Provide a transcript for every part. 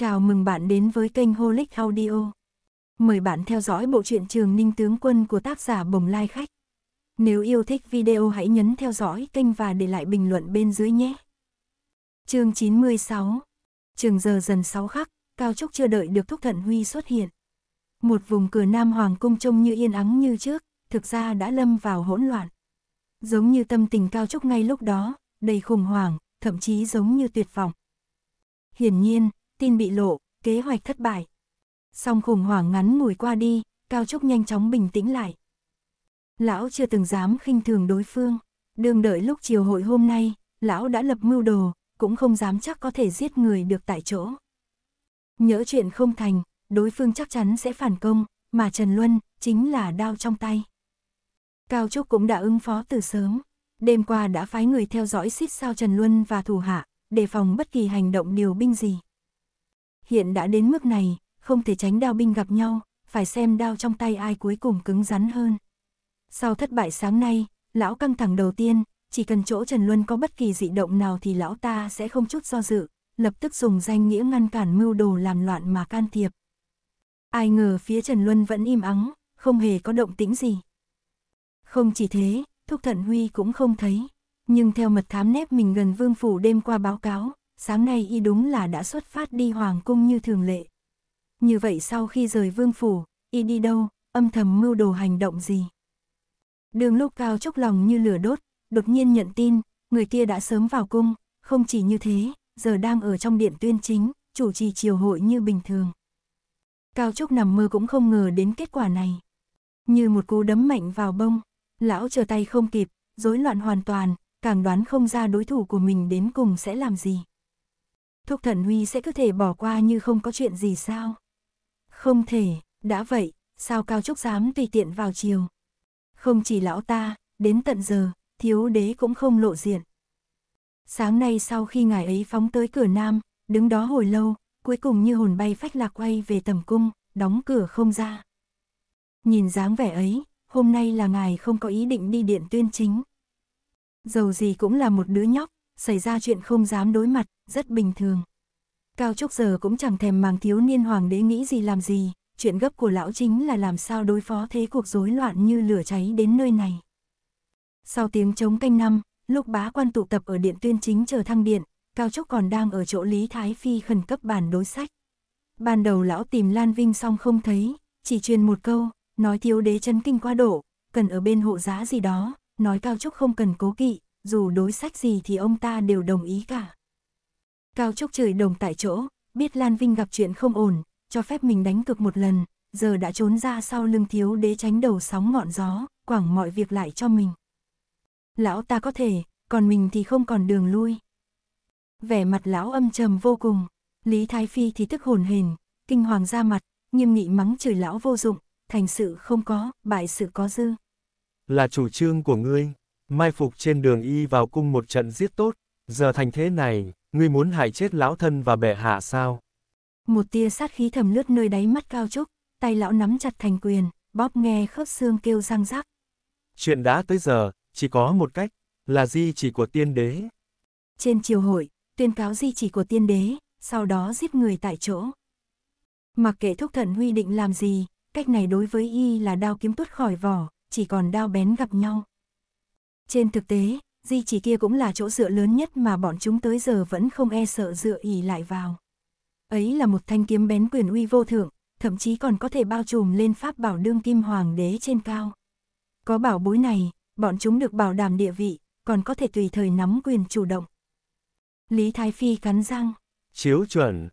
Chào mừng bạn đến với kênh Holic Audio. Mời bạn theo dõi bộ truyện Trường Ninh Tướng Quân của tác giả Bồng Lai Khách. Nếu yêu thích video hãy nhấn theo dõi kênh và để lại bình luận bên dưới nhé. chương 96 Trường giờ dần 6 khắc, Cao Trúc chưa đợi được Thúc Thận Huy xuất hiện. Một vùng cửa Nam Hoàng Cung trông như yên ắng như trước, thực ra đã lâm vào hỗn loạn. Giống như tâm tình Cao Trúc ngay lúc đó, đầy khủng hoảng, thậm chí giống như tuyệt vọng. Hiển nhiên, tin bị lộ, kế hoạch thất bại. Song khủng hoảng ngắn ngủi qua đi, Cao Trúc nhanh chóng bình tĩnh lại. Lão chưa từng dám khinh thường đối phương, đương đợi lúc chiều hội hôm nay, lão đã lập mưu đồ, cũng không dám chắc có thể giết người được tại chỗ. nhớ chuyện không thành, đối phương chắc chắn sẽ phản công, mà Trần Luân chính là đao trong tay. Cao Trúc cũng đã ứng phó từ sớm, đêm qua đã phái người theo dõi xít sao Trần Luân và thủ hạ, đề phòng bất kỳ hành động điều binh gì hiện đã đến mức này, không thể tránh đao binh gặp nhau, phải xem đao trong tay ai cuối cùng cứng rắn hơn. Sau thất bại sáng nay, lão căng thẳng đầu tiên, chỉ cần chỗ Trần Luân có bất kỳ dị động nào thì lão ta sẽ không chút do dự, lập tức dùng danh nghĩa ngăn cản mưu đồ làm loạn mà can thiệp. Ai ngờ phía Trần Luân vẫn im ắng, không hề có động tĩnh gì. Không chỉ thế, Thúc Thận Huy cũng không thấy, nhưng theo mật thám nép mình gần Vương Phủ đêm qua báo cáo, sáng nay y đúng là đã xuất phát đi hoàng cung như thường lệ. Như vậy sau khi rời vương phủ, y đi đâu, âm thầm mưu đồ hành động gì? Đường lúc cao chốc lòng như lửa đốt, đột nhiên nhận tin, người kia đã sớm vào cung, không chỉ như thế, giờ đang ở trong điện tuyên chính, chủ trì triều hội như bình thường. Cao Trúc nằm mơ cũng không ngờ đến kết quả này. Như một cú đấm mạnh vào bông, lão chờ tay không kịp, rối loạn hoàn toàn, càng đoán không ra đối thủ của mình đến cùng sẽ làm gì. Thúc thần Huy sẽ có thể bỏ qua như không có chuyện gì sao? Không thể, đã vậy, sao Cao Trúc dám tùy tiện vào chiều? Không chỉ lão ta, đến tận giờ, thiếu đế cũng không lộ diện. Sáng nay sau khi ngài ấy phóng tới cửa nam, đứng đó hồi lâu, cuối cùng như hồn bay phách lạc quay về tầm cung, đóng cửa không ra. Nhìn dáng vẻ ấy, hôm nay là ngài không có ý định đi điện tuyên chính. Dầu gì cũng là một đứa nhóc, xảy ra chuyện không dám đối mặt, rất bình thường. Cao Trúc giờ cũng chẳng thèm màng thiếu niên hoàng đế nghĩ gì làm gì, chuyện gấp của lão chính là làm sao đối phó thế cuộc rối loạn như lửa cháy đến nơi này. Sau tiếng chống canh năm, lúc bá quan tụ tập ở điện tuyên chính chờ thăng điện, Cao Trúc còn đang ở chỗ Lý Thái Phi khẩn cấp bàn đối sách. Ban đầu lão tìm Lan Vinh xong không thấy, chỉ truyền một câu, nói thiếu đế chân kinh qua độ, cần ở bên hộ giá gì đó, nói Cao Trúc không cần cố kỵ, dù đối sách gì thì ông ta đều đồng ý cả. Cao Trúc trời đồng tại chỗ, biết Lan Vinh gặp chuyện không ổn, cho phép mình đánh cực một lần, giờ đã trốn ra sau lưng thiếu đế tránh đầu sóng ngọn gió, quảng mọi việc lại cho mình. Lão ta có thể, còn mình thì không còn đường lui. Vẻ mặt lão âm trầm vô cùng, Lý Thái Phi thì tức hồn hền, kinh hoàng ra mặt, nghiêm nghị mắng chửi lão vô dụng, thành sự không có, bại sự có dư. Là chủ trương của ngươi mai phục trên đường y vào cung một trận giết tốt, giờ thành thế này, ngươi muốn hại chết lão thân và bệ hạ sao? Một tia sát khí thầm lướt nơi đáy mắt cao trúc, tay lão nắm chặt thành quyền, bóp nghe khớp xương kêu răng rắc. Chuyện đã tới giờ, chỉ có một cách, là di chỉ của tiên đế. Trên triều hội, tuyên cáo di chỉ của tiên đế, sau đó giết người tại chỗ. Mặc kệ thúc thận huy định làm gì, cách này đối với y là đao kiếm tuốt khỏi vỏ, chỉ còn đao bén gặp nhau. Trên thực tế, di chỉ kia cũng là chỗ dựa lớn nhất mà bọn chúng tới giờ vẫn không e sợ dựa ỉ lại vào. Ấy là một thanh kiếm bén quyền uy vô thượng, thậm chí còn có thể bao trùm lên pháp bảo đương kim hoàng đế trên cao. Có bảo bối này, bọn chúng được bảo đảm địa vị, còn có thể tùy thời nắm quyền chủ động. Lý Thái Phi cắn răng. Chiếu chuẩn.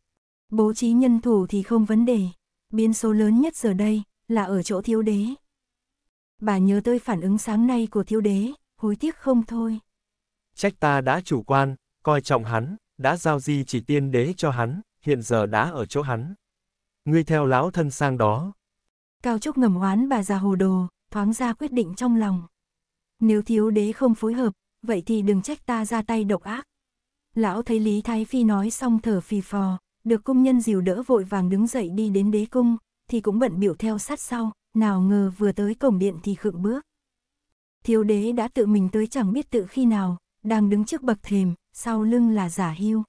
Bố trí nhân thủ thì không vấn đề. Biến số lớn nhất giờ đây là ở chỗ thiếu đế. Bà nhớ tới phản ứng sáng nay của thiếu đế, hối tiếc không thôi. Trách ta đã chủ quan, coi trọng hắn, đã giao di chỉ tiên đế cho hắn, hiện giờ đã ở chỗ hắn. Ngươi theo lão thân sang đó. Cao Trúc ngầm oán bà già hồ đồ, thoáng ra quyết định trong lòng. Nếu thiếu đế không phối hợp, vậy thì đừng trách ta ra tay độc ác. Lão thấy Lý Thái Phi nói xong thở phì phò, được công nhân dìu đỡ vội vàng đứng dậy đi đến đế cung, thì cũng bận biểu theo sát sau, nào ngờ vừa tới cổng điện thì khựng bước thiếu đế đã tự mình tới chẳng biết tự khi nào, đang đứng trước bậc thềm, sau lưng là giả hưu.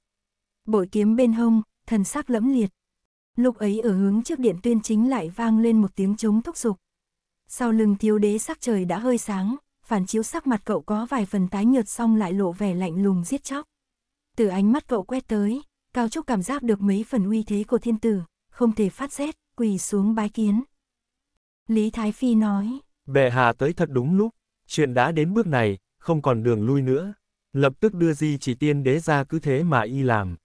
Bội kiếm bên hông, thần sắc lẫm liệt. Lúc ấy ở hướng trước điện tuyên chính lại vang lên một tiếng trống thúc giục. Sau lưng thiếu đế sắc trời đã hơi sáng, phản chiếu sắc mặt cậu có vài phần tái nhợt xong lại lộ vẻ lạnh lùng giết chóc. Từ ánh mắt cậu quét tới, Cao Trúc cảm giác được mấy phần uy thế của thiên tử, không thể phát xét, quỳ xuống bái kiến. Lý Thái Phi nói, bệ hạ tới thật đúng lúc. Chuyện đã đến bước này, không còn đường lui nữa. Lập tức đưa Di chỉ tiên đế ra cứ thế mà y làm.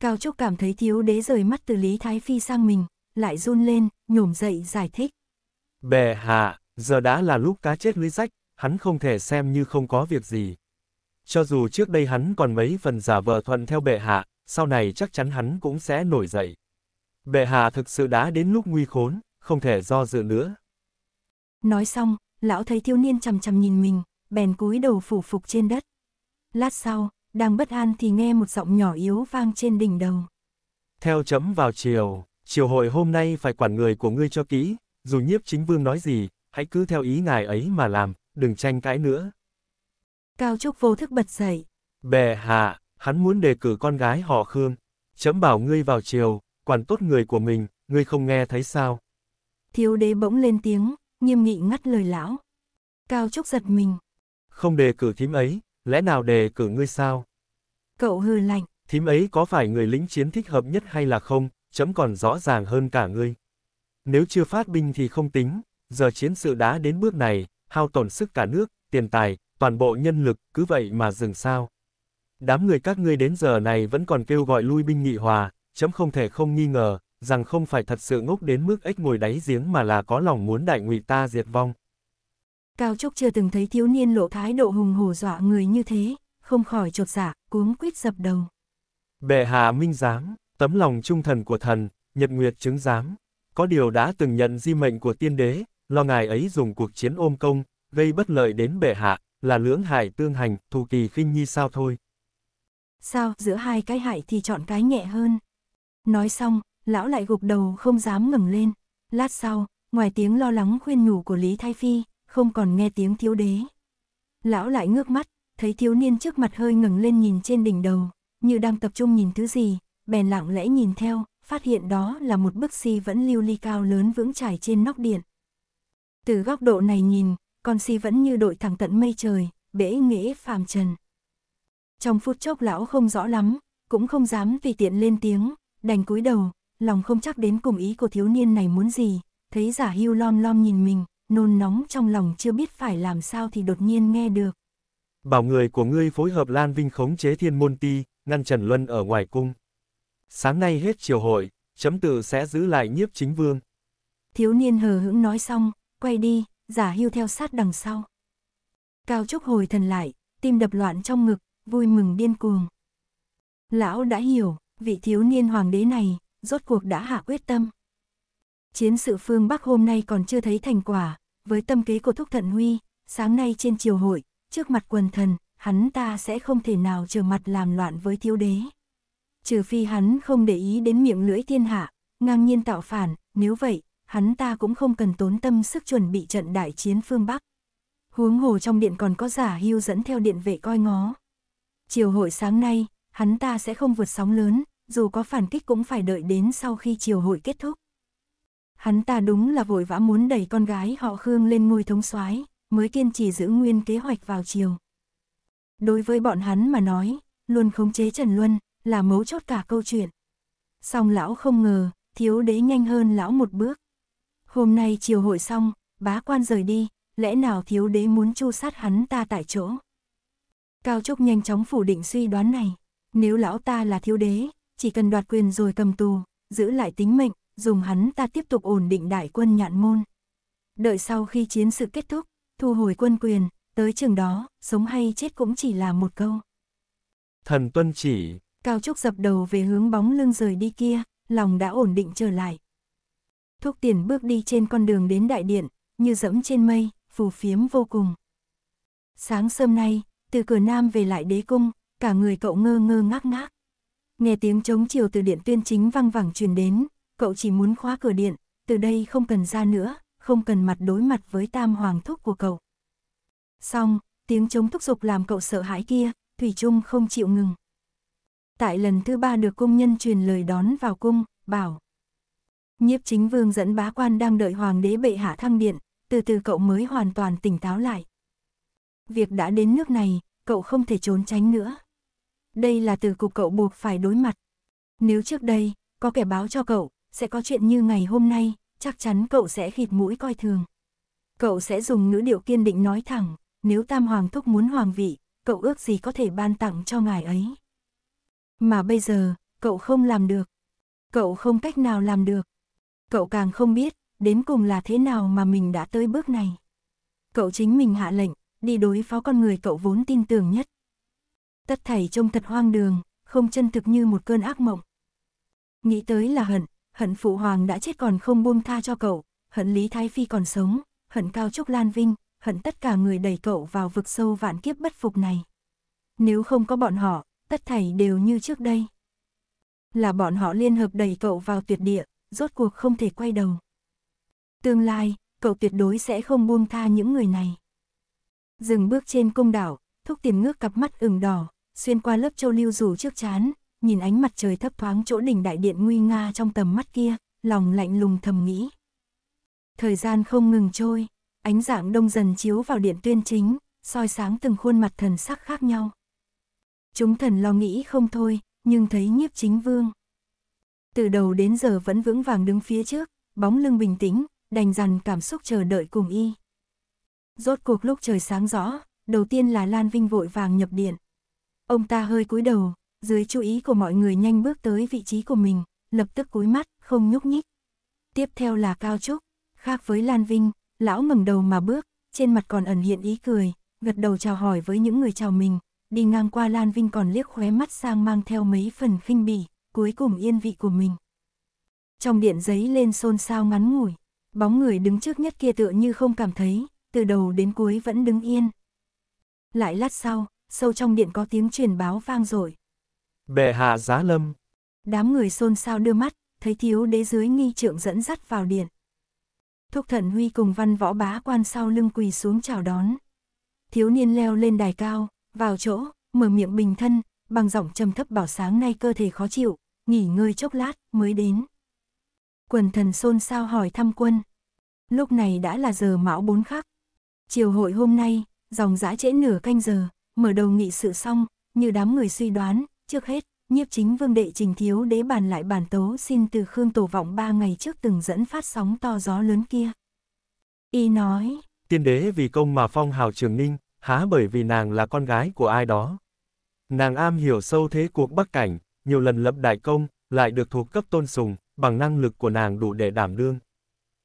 Cao Trúc cảm thấy thiếu đế rời mắt từ Lý Thái Phi sang mình, lại run lên, nhổm dậy giải thích. Bè hạ, giờ đã là lúc cá chết lưới rách, hắn không thể xem như không có việc gì. Cho dù trước đây hắn còn mấy phần giả vờ thuận theo bệ hạ, sau này chắc chắn hắn cũng sẽ nổi dậy. Bệ hạ thực sự đã đến lúc nguy khốn, không thể do dự nữa. Nói xong, lão thấy thiếu niên chằm chằm nhìn mình, bèn cúi đầu phủ phục trên đất. Lát sau, đang bất an thì nghe một giọng nhỏ yếu vang trên đỉnh đầu. Theo chấm vào chiều, chiều hội hôm nay phải quản người của ngươi cho kỹ, dù nhiếp chính vương nói gì, hãy cứ theo ý ngài ấy mà làm, đừng tranh cãi nữa. Cao Trúc vô thức bật dậy. Bè hạ, hắn muốn đề cử con gái họ Khương. Chấm bảo ngươi vào chiều, quản tốt người của mình, ngươi không nghe thấy sao? Thiếu đế bỗng lên tiếng, nghiêm nghị ngắt lời lão. Cao Trúc giật mình. Không đề cử thím ấy, lẽ nào đề cử ngươi sao? Cậu hư lạnh. Thím ấy có phải người lính chiến thích hợp nhất hay là không, chấm còn rõ ràng hơn cả ngươi. Nếu chưa phát binh thì không tính, giờ chiến sự đã đến bước này, hao tổn sức cả nước, tiền tài, toàn bộ nhân lực, cứ vậy mà dừng sao. Đám người các ngươi đến giờ này vẫn còn kêu gọi lui binh nghị hòa, chấm không thể không nghi ngờ, rằng không phải thật sự ngốc đến mức ếch ngồi đáy giếng mà là có lòng muốn đại ngụy ta diệt vong. Cao Trúc chưa từng thấy thiếu niên lộ thái độ hùng hổ dọa người như thế, không khỏi trột dạ, cuống quýt dập đầu. Bệ hạ minh giám, tấm lòng trung thần của thần, nhật nguyệt chứng giám, có điều đã từng nhận di mệnh của tiên đế, lo ngài ấy dùng cuộc chiến ôm công, gây bất lợi đến bệ hạ, là lưỡng hại tương hành, thù kỳ khinh nhi sao thôi. Sao, giữa hai cái hại thì chọn cái nhẹ hơn. Nói xong, lão lại gục đầu không dám ngẩng lên. Lát sau, ngoài tiếng lo lắng khuyên nhủ của Lý Thái Phi, không còn nghe tiếng thiếu đế. Lão lại ngước mắt, thấy thiếu niên trước mặt hơi ngẩng lên nhìn trên đỉnh đầu, như đang tập trung nhìn thứ gì, bèn lặng lẽ nhìn theo, phát hiện đó là một bức si vẫn lưu ly cao lớn vững trải trên nóc điện. Từ góc độ này nhìn, con si vẫn như đội thẳng tận mây trời, bể nghĩa phàm trần. Trong phút chốc lão không rõ lắm, cũng không dám vì tiện lên tiếng, đành cúi đầu, lòng không chắc đến cùng ý của thiếu niên này muốn gì, thấy giả hưu lom lom nhìn mình, nôn nóng trong lòng chưa biết phải làm sao thì đột nhiên nghe được. Bảo người của ngươi phối hợp Lan Vinh khống chế thiên môn ti, ngăn Trần Luân ở ngoài cung. Sáng nay hết triều hội, chấm tự sẽ giữ lại nhiếp chính vương. Thiếu niên hờ hững nói xong, quay đi, giả hưu theo sát đằng sau. Cao Trúc hồi thần lại, tim đập loạn trong ngực, vui mừng điên cuồng. Lão đã hiểu, vị thiếu niên hoàng đế này, rốt cuộc đã hạ quyết tâm. Chiến sự phương Bắc hôm nay còn chưa thấy thành quả, với tâm kế của Thúc Thận Huy, sáng nay trên triều hội, trước mặt quần thần, hắn ta sẽ không thể nào trở mặt làm loạn với thiếu đế. Trừ phi hắn không để ý đến miệng lưỡi thiên hạ, ngang nhiên tạo phản, nếu vậy, hắn ta cũng không cần tốn tâm sức chuẩn bị trận đại chiến phương Bắc. Huống hồ trong điện còn có giả hưu dẫn theo điện vệ coi ngó. Chiều hội sáng nay, hắn ta sẽ không vượt sóng lớn, dù có phản kích cũng phải đợi đến sau khi chiều hội kết thúc. Hắn ta đúng là vội vã muốn đẩy con gái họ Khương lên ngôi thống soái, mới kiên trì giữ nguyên kế hoạch vào chiều. Đối với bọn hắn mà nói, luôn khống chế Trần Luân là mấu chốt cả câu chuyện. Song lão không ngờ, thiếu đế nhanh hơn lão một bước. Hôm nay chiều hội xong, bá quan rời đi, lẽ nào thiếu đế muốn chu sát hắn ta tại chỗ? Cao Trúc nhanh chóng phủ định suy đoán này. Nếu lão ta là thiếu đế, chỉ cần đoạt quyền rồi cầm tù, giữ lại tính mệnh, dùng hắn ta tiếp tục ổn định đại quân nhạn môn. Đợi sau khi chiến sự kết thúc, thu hồi quân quyền, tới trường đó, sống hay chết cũng chỉ là một câu. Thần tuân chỉ. Cao Trúc dập đầu về hướng bóng lưng rời đi kia, lòng đã ổn định trở lại. Thúc tiền bước đi trên con đường đến đại điện, như dẫm trên mây, phù phiếm vô cùng. Sáng sớm nay, từ cửa nam về lại đế cung, cả người cậu ngơ ngơ ngác ngác. Nghe tiếng trống chiều từ điện tuyên chính văng vẳng truyền đến, cậu chỉ muốn khóa cửa điện, từ đây không cần ra nữa, không cần mặt đối mặt với tam hoàng thúc của cậu. Xong, tiếng trống thúc giục làm cậu sợ hãi kia, Thủy Trung không chịu ngừng. Tại lần thứ ba được cung nhân truyền lời đón vào cung, bảo. Nhiếp chính vương dẫn bá quan đang đợi hoàng đế bệ hạ thăng điện, từ từ cậu mới hoàn toàn tỉnh táo lại. Việc đã đến nước này, cậu không thể trốn tránh nữa đây là từ cục cậu buộc phải đối mặt. Nếu trước đây, có kẻ báo cho cậu, sẽ có chuyện như ngày hôm nay, chắc chắn cậu sẽ khịt mũi coi thường. Cậu sẽ dùng ngữ điệu kiên định nói thẳng, nếu Tam Hoàng Thúc muốn hoàng vị, cậu ước gì có thể ban tặng cho ngài ấy. Mà bây giờ, cậu không làm được. Cậu không cách nào làm được. Cậu càng không biết, đến cùng là thế nào mà mình đã tới bước này. Cậu chính mình hạ lệnh, đi đối phó con người cậu vốn tin tưởng nhất tất thảy trông thật hoang đường, không chân thực như một cơn ác mộng. Nghĩ tới là hận, hận phụ hoàng đã chết còn không buông tha cho cậu, hận Lý Thái Phi còn sống, hận Cao Trúc Lan Vinh, hận tất cả người đẩy cậu vào vực sâu vạn kiếp bất phục này. Nếu không có bọn họ, tất thảy đều như trước đây. Là bọn họ liên hợp đẩy cậu vào tuyệt địa, rốt cuộc không thể quay đầu. Tương lai, cậu tuyệt đối sẽ không buông tha những người này. Dừng bước trên cung đảo, thúc tiền ngước cặp mắt ửng đỏ, xuyên qua lớp châu lưu rủ trước chán, nhìn ánh mặt trời thấp thoáng chỗ đỉnh đại điện nguy nga trong tầm mắt kia, lòng lạnh lùng thầm nghĩ. Thời gian không ngừng trôi, ánh dạng đông dần chiếu vào điện tuyên chính, soi sáng từng khuôn mặt thần sắc khác nhau. Chúng thần lo nghĩ không thôi, nhưng thấy nhiếp chính vương. Từ đầu đến giờ vẫn vững vàng đứng phía trước, bóng lưng bình tĩnh, đành dằn cảm xúc chờ đợi cùng y. Rốt cuộc lúc trời sáng rõ, đầu tiên là Lan Vinh vội vàng nhập điện, Ông ta hơi cúi đầu, dưới chú ý của mọi người nhanh bước tới vị trí của mình, lập tức cúi mắt, không nhúc nhích. Tiếp theo là Cao Trúc, khác với Lan Vinh, lão ngẩng đầu mà bước, trên mặt còn ẩn hiện ý cười, gật đầu chào hỏi với những người chào mình, đi ngang qua Lan Vinh còn liếc khóe mắt sang mang theo mấy phần khinh bỉ, cuối cùng yên vị của mình. Trong điện giấy lên xôn xao ngắn ngủi, bóng người đứng trước nhất kia tựa như không cảm thấy, từ đầu đến cuối vẫn đứng yên. Lại lát sau, sâu trong điện có tiếng truyền báo vang dội. Bệ hạ giá lâm. Đám người xôn xao đưa mắt, thấy thiếu đế dưới nghi trượng dẫn dắt vào điện. Thúc thần huy cùng văn võ bá quan sau lưng quỳ xuống chào đón. Thiếu niên leo lên đài cao, vào chỗ, mở miệng bình thân, bằng giọng trầm thấp bảo sáng nay cơ thể khó chịu, nghỉ ngơi chốc lát mới đến. Quần thần xôn xao hỏi thăm quân. Lúc này đã là giờ mão bốn khắc. Chiều hội hôm nay, dòng giã trễ nửa canh giờ. Mở đầu nghị sự xong, như đám người suy đoán, trước hết, nhiếp chính vương đệ trình thiếu đế bàn lại bản tố xin từ Khương Tổ Vọng ba ngày trước từng dẫn phát sóng to gió lớn kia. Y nói, tiên đế vì công mà phong hào trường ninh, há bởi vì nàng là con gái của ai đó. Nàng am hiểu sâu thế cuộc bắc cảnh, nhiều lần lập đại công, lại được thuộc cấp tôn sùng, bằng năng lực của nàng đủ để đảm đương.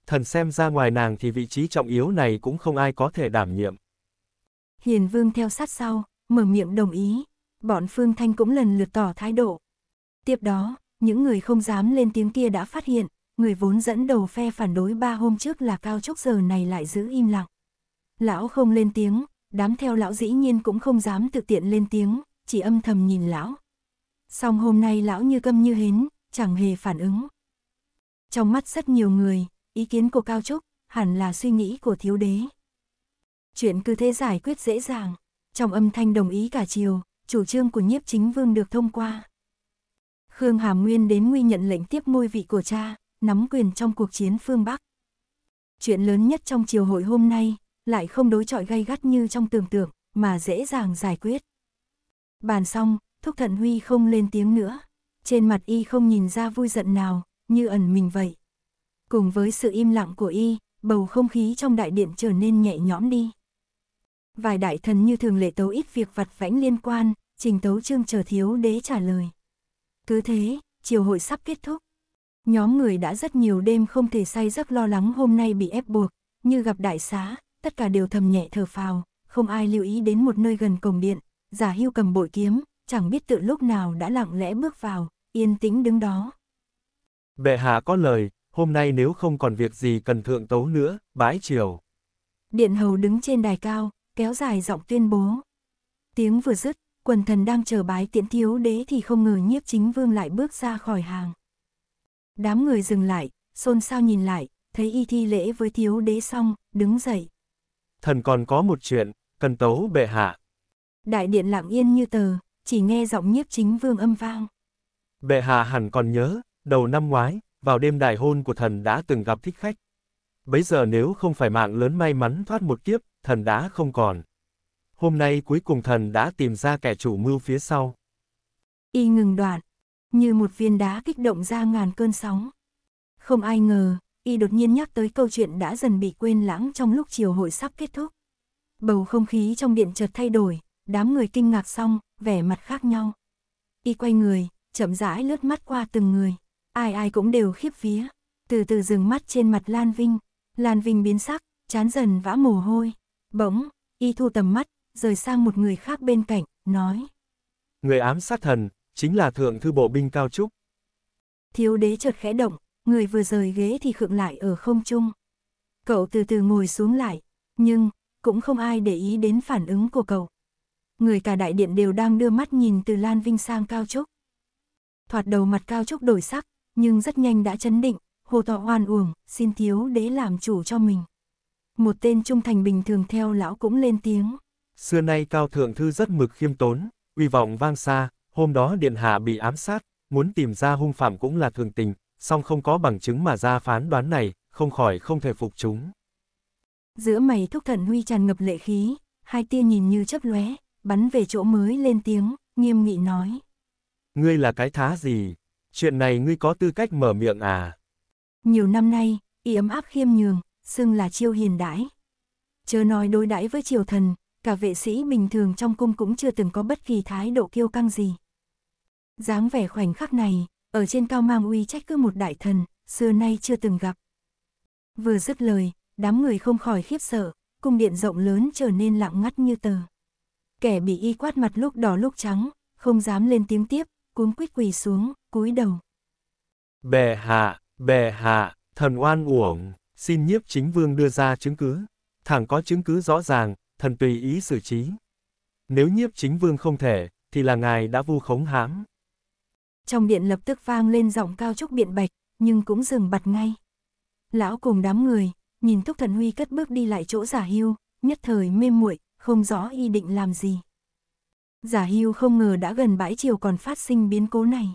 Thần xem ra ngoài nàng thì vị trí trọng yếu này cũng không ai có thể đảm nhiệm. Hiền Vương theo sát sau, mở miệng đồng ý. Bọn Phương Thanh cũng lần lượt tỏ thái độ. Tiếp đó, những người không dám lên tiếng kia đã phát hiện, người vốn dẫn đầu phe phản đối ba hôm trước là Cao Trúc giờ này lại giữ im lặng. Lão không lên tiếng, đám theo lão dĩ nhiên cũng không dám tự tiện lên tiếng, chỉ âm thầm nhìn lão. Xong hôm nay lão như câm như hến, chẳng hề phản ứng. Trong mắt rất nhiều người, ý kiến của Cao Trúc hẳn là suy nghĩ của thiếu đế chuyện cứ thế giải quyết dễ dàng. Trong âm thanh đồng ý cả chiều, chủ trương của nhiếp chính vương được thông qua. Khương Hàm Nguyên đến nguy nhận lệnh tiếp ngôi vị của cha, nắm quyền trong cuộc chiến phương Bắc. Chuyện lớn nhất trong chiều hội hôm nay, lại không đối chọi gay gắt như trong tưởng tượng, mà dễ dàng giải quyết. Bàn xong, Thúc Thận Huy không lên tiếng nữa. Trên mặt y không nhìn ra vui giận nào, như ẩn mình vậy. Cùng với sự im lặng của y, bầu không khí trong đại điện trở nên nhẹ nhõm đi. Vài đại thần như thường lệ tấu ít việc vặt vãnh liên quan, trình tấu trương chờ thiếu đế trả lời. Cứ thế, chiều hội sắp kết thúc. Nhóm người đã rất nhiều đêm không thể say giấc lo lắng hôm nay bị ép buộc, như gặp đại xá, tất cả đều thầm nhẹ thở phào, không ai lưu ý đến một nơi gần cổng điện, giả hưu cầm bội kiếm, chẳng biết tự lúc nào đã lặng lẽ bước vào, yên tĩnh đứng đó. Bệ hạ có lời, hôm nay nếu không còn việc gì cần thượng tấu nữa, bãi chiều Điện hầu đứng trên đài cao, kéo dài giọng tuyên bố. Tiếng vừa dứt, quần thần đang chờ bái tiễn thiếu đế thì không ngờ nhiếp chính vương lại bước ra khỏi hàng. Đám người dừng lại, xôn xao nhìn lại, thấy y thi lễ với thiếu đế xong, đứng dậy. Thần còn có một chuyện, cần tấu bệ hạ. Đại điện lặng yên như tờ, chỉ nghe giọng nhiếp chính vương âm vang. Bệ hạ hẳn còn nhớ, đầu năm ngoái, vào đêm đại hôn của thần đã từng gặp thích khách, Bấy giờ nếu không phải mạng lớn may mắn thoát một kiếp, thần đã không còn. Hôm nay cuối cùng thần đã tìm ra kẻ chủ mưu phía sau. Y ngừng đoạn, như một viên đá kích động ra ngàn cơn sóng. Không ai ngờ, Y đột nhiên nhắc tới câu chuyện đã dần bị quên lãng trong lúc chiều hội sắp kết thúc. Bầu không khí trong điện chợt thay đổi, đám người kinh ngạc xong, vẻ mặt khác nhau. Y quay người, chậm rãi lướt mắt qua từng người, ai ai cũng đều khiếp vía, từ từ dừng mắt trên mặt Lan Vinh, Lan Vinh biến sắc, chán dần vã mồ hôi. Bỗng, y thu tầm mắt, rời sang một người khác bên cạnh, nói. Người ám sát thần, chính là thượng thư bộ binh Cao Trúc. Thiếu đế chợt khẽ động, người vừa rời ghế thì khựng lại ở không trung. Cậu từ từ ngồi xuống lại, nhưng, cũng không ai để ý đến phản ứng của cậu. Người cả đại điện đều đang đưa mắt nhìn từ Lan Vinh sang Cao Trúc. Thoạt đầu mặt Cao Trúc đổi sắc, nhưng rất nhanh đã chấn định, hồ tọa oan uổng, xin thiếu đế làm chủ cho mình. Một tên trung thành bình thường theo lão cũng lên tiếng. Xưa nay cao thượng thư rất mực khiêm tốn, uy vọng vang xa, hôm đó điện hạ bị ám sát, muốn tìm ra hung phạm cũng là thường tình, song không có bằng chứng mà ra phán đoán này, không khỏi không thể phục chúng. Giữa mày thúc thần huy tràn ngập lệ khí, hai tia nhìn như chấp lóe, bắn về chỗ mới lên tiếng, nghiêm nghị nói. Ngươi là cái thá gì? Chuyện này ngươi có tư cách mở miệng à? Nhiều năm nay, y ấm áp khiêm nhường, xưng là chiêu hiền đãi. Chớ nói đối đãi với triều thần, cả vệ sĩ bình thường trong cung cũng chưa từng có bất kỳ thái độ kiêu căng gì. dáng vẻ khoảnh khắc này, ở trên cao mang uy trách cứ một đại thần, xưa nay chưa từng gặp. Vừa dứt lời, đám người không khỏi khiếp sợ, cung điện rộng lớn trở nên lặng ngắt như tờ. Kẻ bị y quát mặt lúc đỏ lúc trắng, không dám lên tiếng tiếp, cuống quýt quỳ xuống, cúi đầu. Bệ hạ, Bệ hạ, thần oan uổng, xin nhiếp chính vương đưa ra chứng cứ. Thẳng có chứng cứ rõ ràng, thần tùy ý xử trí. Nếu nhiếp chính vương không thể, thì là ngài đã vu khống hãm. Trong điện lập tức vang lên giọng cao trúc biện bạch, nhưng cũng dừng bật ngay. Lão cùng đám người, nhìn thúc Thần Huy cất bước đi lại chỗ giả hưu, nhất thời mê muội, không rõ y định làm gì. Giả hưu không ngờ đã gần bãi chiều còn phát sinh biến cố này.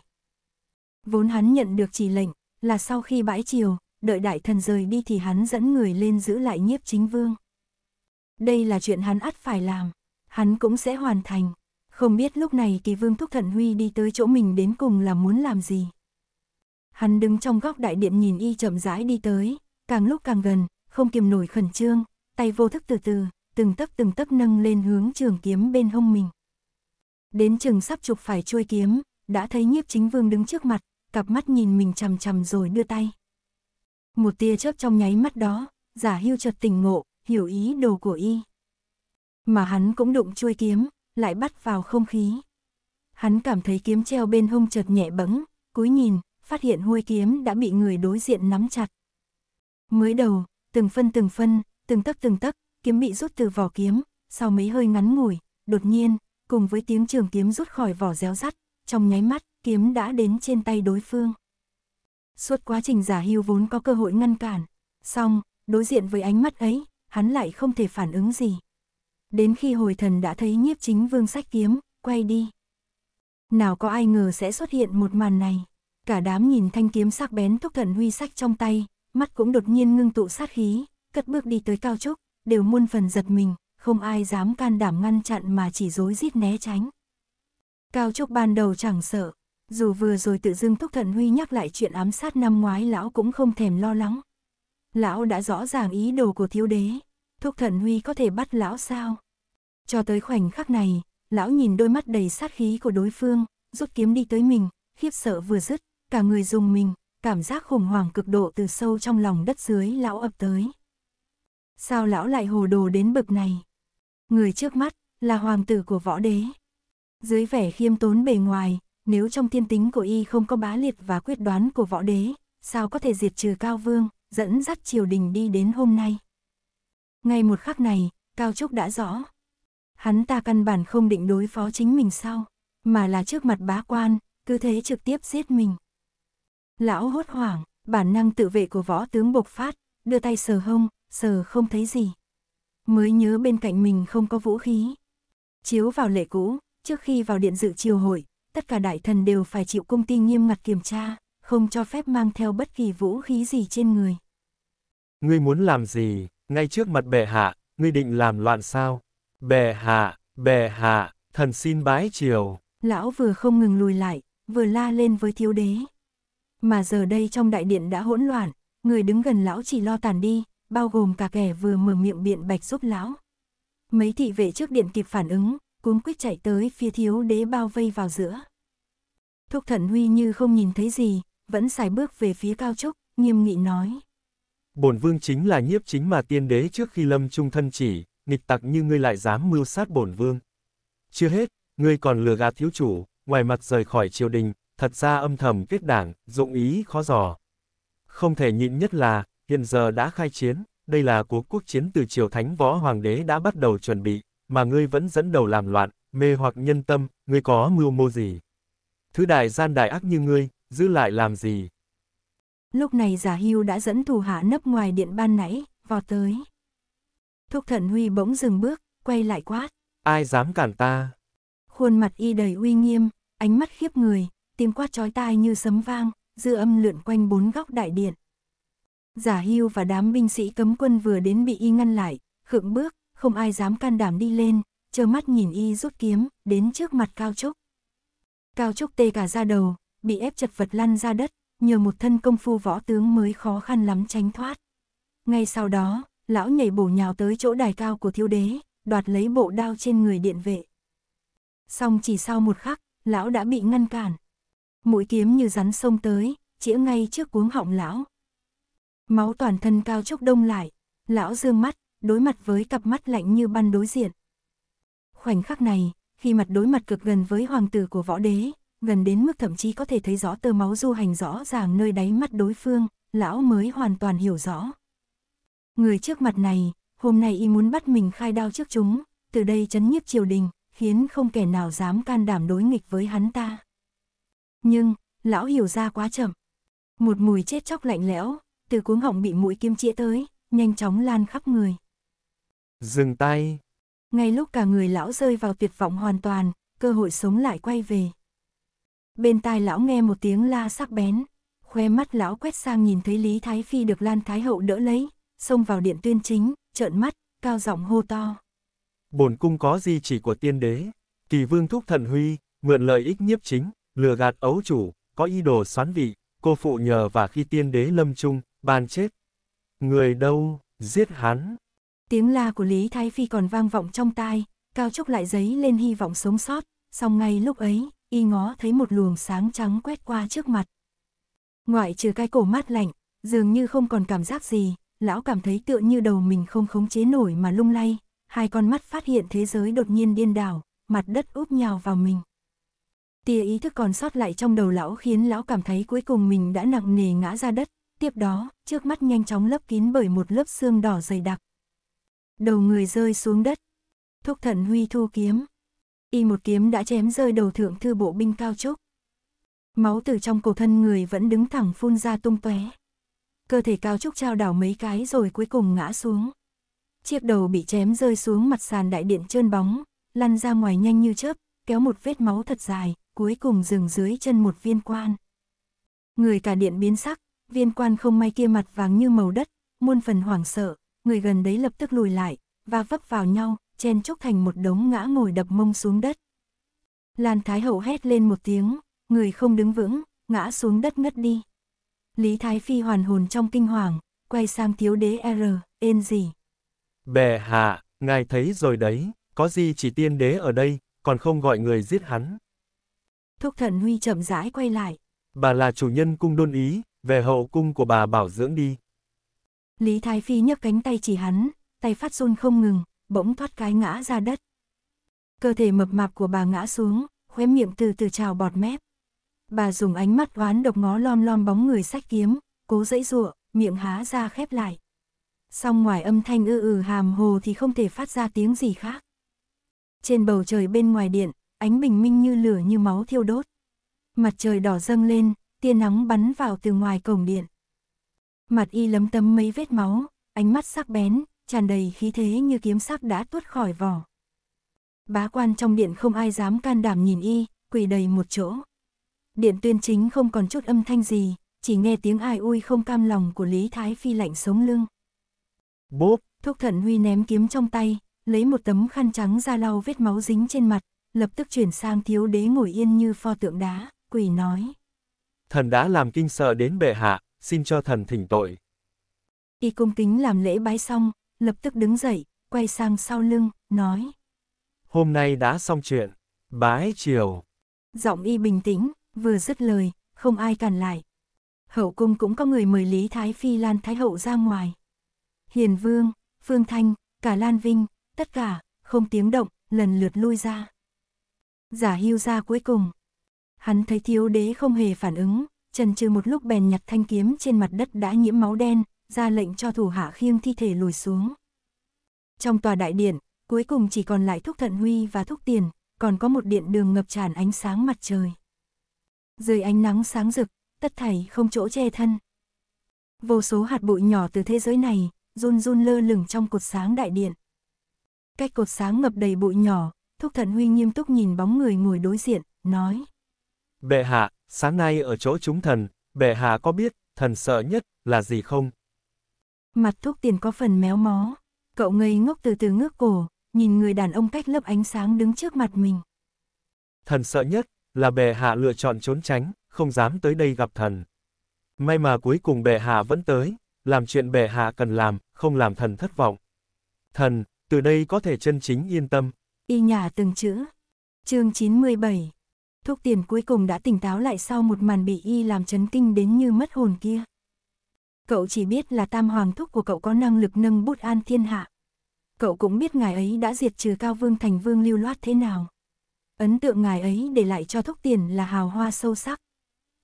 Vốn hắn nhận được chỉ lệnh, là sau khi bãi chiều, đợi đại thần rời đi thì hắn dẫn người lên giữ lại nhiếp chính vương. Đây là chuyện hắn ắt phải làm, hắn cũng sẽ hoàn thành. Không biết lúc này kỳ vương Thúc Thận Huy đi tới chỗ mình đến cùng là muốn làm gì. Hắn đứng trong góc đại điện nhìn y chậm rãi đi tới, càng lúc càng gần, không kiềm nổi khẩn trương, tay vô thức từ từ, từng tấp từng tấp nâng lên hướng trường kiếm bên hông mình. Đến chừng sắp chụp phải chuôi kiếm, đã thấy nhiếp chính vương đứng trước mặt, cặp mắt nhìn mình chằm chằm rồi đưa tay. Một tia chớp trong nháy mắt đó, giả hưu chợt tỉnh ngộ, hiểu ý đồ của y. Mà hắn cũng đụng chuôi kiếm, lại bắt vào không khí. Hắn cảm thấy kiếm treo bên hông chợt nhẹ bẫng, cúi nhìn, phát hiện huôi kiếm đã bị người đối diện nắm chặt. Mới đầu, từng phân từng phân, từng tấc từng tấc, kiếm bị rút từ vỏ kiếm, sau mấy hơi ngắn ngủi, đột nhiên, cùng với tiếng trường kiếm rút khỏi vỏ réo rắt, trong nháy mắt, kiếm đã đến trên tay đối phương. Suốt quá trình giả hưu vốn có cơ hội ngăn cản, xong, đối diện với ánh mắt ấy, hắn lại không thể phản ứng gì. Đến khi hồi thần đã thấy nhiếp chính vương sách kiếm, quay đi. Nào có ai ngờ sẽ xuất hiện một màn này. Cả đám nhìn thanh kiếm sắc bén thúc thần huy sách trong tay, mắt cũng đột nhiên ngưng tụ sát khí, cất bước đi tới cao trúc, đều muôn phần giật mình, không ai dám can đảm ngăn chặn mà chỉ dối rít né tránh. Cao trúc ban đầu chẳng sợ, dù vừa rồi tự dưng thúc Thần Huy nhắc lại chuyện ám sát năm ngoái lão cũng không thèm lo lắng. Lão đã rõ ràng ý đồ của thiếu đế. Thúc Thần Huy có thể bắt lão sao? Cho tới khoảnh khắc này, lão nhìn đôi mắt đầy sát khí của đối phương, rút kiếm đi tới mình, khiếp sợ vừa dứt, cả người dùng mình, cảm giác khủng hoảng cực độ từ sâu trong lòng đất dưới lão ập tới. Sao lão lại hồ đồ đến bực này? Người trước mắt là hoàng tử của võ đế. Dưới vẻ khiêm tốn bề ngoài, nếu trong thiên tính của y không có bá liệt và quyết đoán của võ đế, sao có thể diệt trừ Cao Vương, dẫn dắt triều đình đi đến hôm nay. Ngay một khắc này, Cao Trúc đã rõ. Hắn ta căn bản không định đối phó chính mình sau, mà là trước mặt bá quan, cứ thế trực tiếp giết mình. Lão hốt hoảng, bản năng tự vệ của võ tướng bộc phát, đưa tay sờ hông, sờ không thấy gì. Mới nhớ bên cạnh mình không có vũ khí. Chiếu vào lệ cũ, trước khi vào điện dự triều hội, tất cả đại thần đều phải chịu công ty nghiêm ngặt kiểm tra, không cho phép mang theo bất kỳ vũ khí gì trên người. Ngươi muốn làm gì, ngay trước mặt bệ hạ, ngươi định làm loạn sao? Bệ hạ, bệ hạ, thần xin bái triều. Lão vừa không ngừng lùi lại, vừa la lên với thiếu đế. Mà giờ đây trong đại điện đã hỗn loạn, người đứng gần lão chỉ lo tàn đi, bao gồm cả kẻ vừa mở miệng biện bạch giúp lão. Mấy thị vệ trước điện kịp phản ứng, cuống quýt chạy tới phía thiếu đế bao vây vào giữa. Thúc Thận Huy như không nhìn thấy gì, vẫn xài bước về phía Cao Trúc, nghiêm nghị nói. Bổn vương chính là nhiếp chính mà tiên đế trước khi lâm trung thân chỉ, nghịch tặc như ngươi lại dám mưu sát bổn vương. Chưa hết, ngươi còn lừa gạt thiếu chủ, ngoài mặt rời khỏi triều đình, thật ra âm thầm kết đảng, dụng ý khó dò. Không thể nhịn nhất là, hiện giờ đã khai chiến, đây là cuộc quốc chiến từ triều thánh võ hoàng đế đã bắt đầu chuẩn bị, mà ngươi vẫn dẫn đầu làm loạn, mê hoặc nhân tâm, ngươi có mưu mô gì thứ đại gian đại ác như ngươi, giữ lại làm gì? Lúc này giả hưu đã dẫn thủ hạ nấp ngoài điện ban nãy, vào tới. Thúc thận huy bỗng dừng bước, quay lại quát. Ai dám cản ta? Khuôn mặt y đầy uy nghiêm, ánh mắt khiếp người, tiếng quát chói tai như sấm vang, dư âm lượn quanh bốn góc đại điện. Giả hưu và đám binh sĩ cấm quân vừa đến bị y ngăn lại, khựng bước, không ai dám can đảm đi lên, chờ mắt nhìn y rút kiếm, đến trước mặt cao trúc. Cao Trúc tê cả ra đầu, bị ép chật vật lăn ra đất, nhờ một thân công phu võ tướng mới khó khăn lắm tránh thoát. Ngay sau đó, lão nhảy bổ nhào tới chỗ đài cao của thiếu đế, đoạt lấy bộ đao trên người điện vệ. Xong chỉ sau một khắc, lão đã bị ngăn cản. Mũi kiếm như rắn sông tới, chĩa ngay trước cuống họng lão. Máu toàn thân cao trúc đông lại, lão dương mắt, đối mặt với cặp mắt lạnh như băn đối diện. Khoảnh khắc này, khi mặt đối mặt cực gần với hoàng tử của võ đế, gần đến mức thậm chí có thể thấy rõ tơ máu du hành rõ ràng nơi đáy mắt đối phương, lão mới hoàn toàn hiểu rõ. Người trước mặt này, hôm nay y muốn bắt mình khai đao trước chúng, từ đây chấn nhiếp triều đình, khiến không kẻ nào dám can đảm đối nghịch với hắn ta. Nhưng, lão hiểu ra quá chậm. Một mùi chết chóc lạnh lẽo, từ cuống họng bị mũi kim chĩa tới, nhanh chóng lan khắp người. Dừng tay! Ngay lúc cả người lão rơi vào tuyệt vọng hoàn toàn, cơ hội sống lại quay về. Bên tai lão nghe một tiếng la sắc bén, khoe mắt lão quét sang nhìn thấy Lý Thái Phi được Lan Thái Hậu đỡ lấy, xông vào điện tuyên chính, trợn mắt, cao giọng hô to. Bổn cung có gì chỉ của tiên đế, kỳ vương thúc thần huy, mượn lợi ích nhiếp chính, lừa gạt ấu chủ, có ý đồ xoán vị, cô phụ nhờ và khi tiên đế lâm chung, bàn chết. Người đâu, giết hắn, Tiếng la của Lý Thái Phi còn vang vọng trong tai, Cao Trúc lại giấy lên hy vọng sống sót, song ngay lúc ấy, y ngó thấy một luồng sáng trắng quét qua trước mặt. Ngoại trừ cái cổ mát lạnh, dường như không còn cảm giác gì, lão cảm thấy tựa như đầu mình không khống chế nổi mà lung lay, hai con mắt phát hiện thế giới đột nhiên điên đảo, mặt đất úp nhào vào mình. Tia ý thức còn sót lại trong đầu lão khiến lão cảm thấy cuối cùng mình đã nặng nề ngã ra đất, tiếp đó, trước mắt nhanh chóng lấp kín bởi một lớp xương đỏ dày đặc. Đầu người rơi xuống đất. Thúc thần huy thu kiếm. Y một kiếm đã chém rơi đầu thượng thư bộ binh cao trúc. Máu từ trong cổ thân người vẫn đứng thẳng phun ra tung tóe. Cơ thể cao trúc trao đảo mấy cái rồi cuối cùng ngã xuống. Chiếc đầu bị chém rơi xuống mặt sàn đại điện trơn bóng, lăn ra ngoài nhanh như chớp, kéo một vết máu thật dài, cuối cùng dừng dưới chân một viên quan. Người cả điện biến sắc, viên quan không may kia mặt vàng như màu đất, muôn phần hoảng sợ, người gần đấy lập tức lùi lại, và vấp vào nhau, chen chúc thành một đống ngã ngồi đập mông xuống đất. Lan Thái Hậu hét lên một tiếng, người không đứng vững, ngã xuống đất ngất đi. Lý Thái Phi hoàn hồn trong kinh hoàng, quay sang thiếu đế R, ên gì. Bệ hạ, ngài thấy rồi đấy, có gì chỉ tiên đế ở đây, còn không gọi người giết hắn. Thúc thần Huy chậm rãi quay lại. Bà là chủ nhân cung đôn ý, về hậu cung của bà bảo dưỡng đi. Lý Thái Phi nhấc cánh tay chỉ hắn, tay phát run không ngừng, bỗng thoát cái ngã ra đất. Cơ thể mập mạp của bà ngã xuống, khóe miệng từ từ trào bọt mép. Bà dùng ánh mắt oán độc ngó lom lom bóng người sách kiếm, cố dãy dụa, miệng há ra khép lại. Song ngoài âm thanh ư ừ hàm hồ thì không thể phát ra tiếng gì khác. Trên bầu trời bên ngoài điện, ánh bình minh như lửa như máu thiêu đốt. Mặt trời đỏ dâng lên, tia nắng bắn vào từ ngoài cổng điện mặt y lấm tấm mấy vết máu, ánh mắt sắc bén, tràn đầy khí thế như kiếm sắc đã tuốt khỏi vỏ. Bá quan trong điện không ai dám can đảm nhìn y, quỳ đầy một chỗ. Điện tuyên chính không còn chút âm thanh gì, chỉ nghe tiếng ai ui không cam lòng của Lý Thái Phi lạnh sống lưng. Bốp! Thúc thận huy ném kiếm trong tay, lấy một tấm khăn trắng ra lau vết máu dính trên mặt, lập tức chuyển sang thiếu đế ngồi yên như pho tượng đá, quỳ nói. Thần đã làm kinh sợ đến bệ hạ, xin cho thần thỉnh tội. Y cung kính làm lễ bái xong, lập tức đứng dậy, quay sang sau lưng, nói. Hôm nay đã xong chuyện, bái chiều. Giọng y bình tĩnh, vừa dứt lời, không ai cản lại. Hậu cung cũng có người mời Lý Thái Phi Lan Thái Hậu ra ngoài. Hiền Vương, Phương Thanh, cả Lan Vinh, tất cả, không tiếng động, lần lượt lui ra. Giả hưu ra cuối cùng. Hắn thấy thiếu đế không hề phản ứng, trần trừ một lúc bèn nhặt thanh kiếm trên mặt đất đã nhiễm máu đen, ra lệnh cho thủ hạ khiêng thi thể lùi xuống. Trong tòa đại điện, cuối cùng chỉ còn lại Thúc Thận Huy và Thúc Tiền, còn có một điện đường ngập tràn ánh sáng mặt trời. Dưới ánh nắng sáng rực, tất thảy không chỗ che thân. Vô số hạt bụi nhỏ từ thế giới này, run run lơ lửng trong cột sáng đại điện. Cách cột sáng ngập đầy bụi nhỏ, Thúc Thận Huy nghiêm túc nhìn bóng người ngồi đối diện, nói. Bệ hạ, Sáng nay ở chỗ chúng thần, bệ hạ có biết, thần sợ nhất, là gì không? Mặt thuốc tiền có phần méo mó. Cậu ngây ngốc từ từ ngước cổ, nhìn người đàn ông cách lớp ánh sáng đứng trước mặt mình. Thần sợ nhất, là bệ hạ lựa chọn trốn tránh, không dám tới đây gặp thần. May mà cuối cùng bệ hạ vẫn tới, làm chuyện bệ hạ cần làm, không làm thần thất vọng. Thần, từ đây có thể chân chính yên tâm. Y nhà từng chữ. Chương 97 thúc tiền cuối cùng đã tỉnh táo lại sau một màn bị y làm chấn kinh đến như mất hồn kia. Cậu chỉ biết là tam hoàng thúc của cậu có năng lực nâng bút an thiên hạ. Cậu cũng biết ngài ấy đã diệt trừ cao vương thành vương lưu loát thế nào. Ấn tượng ngài ấy để lại cho thúc tiền là hào hoa sâu sắc.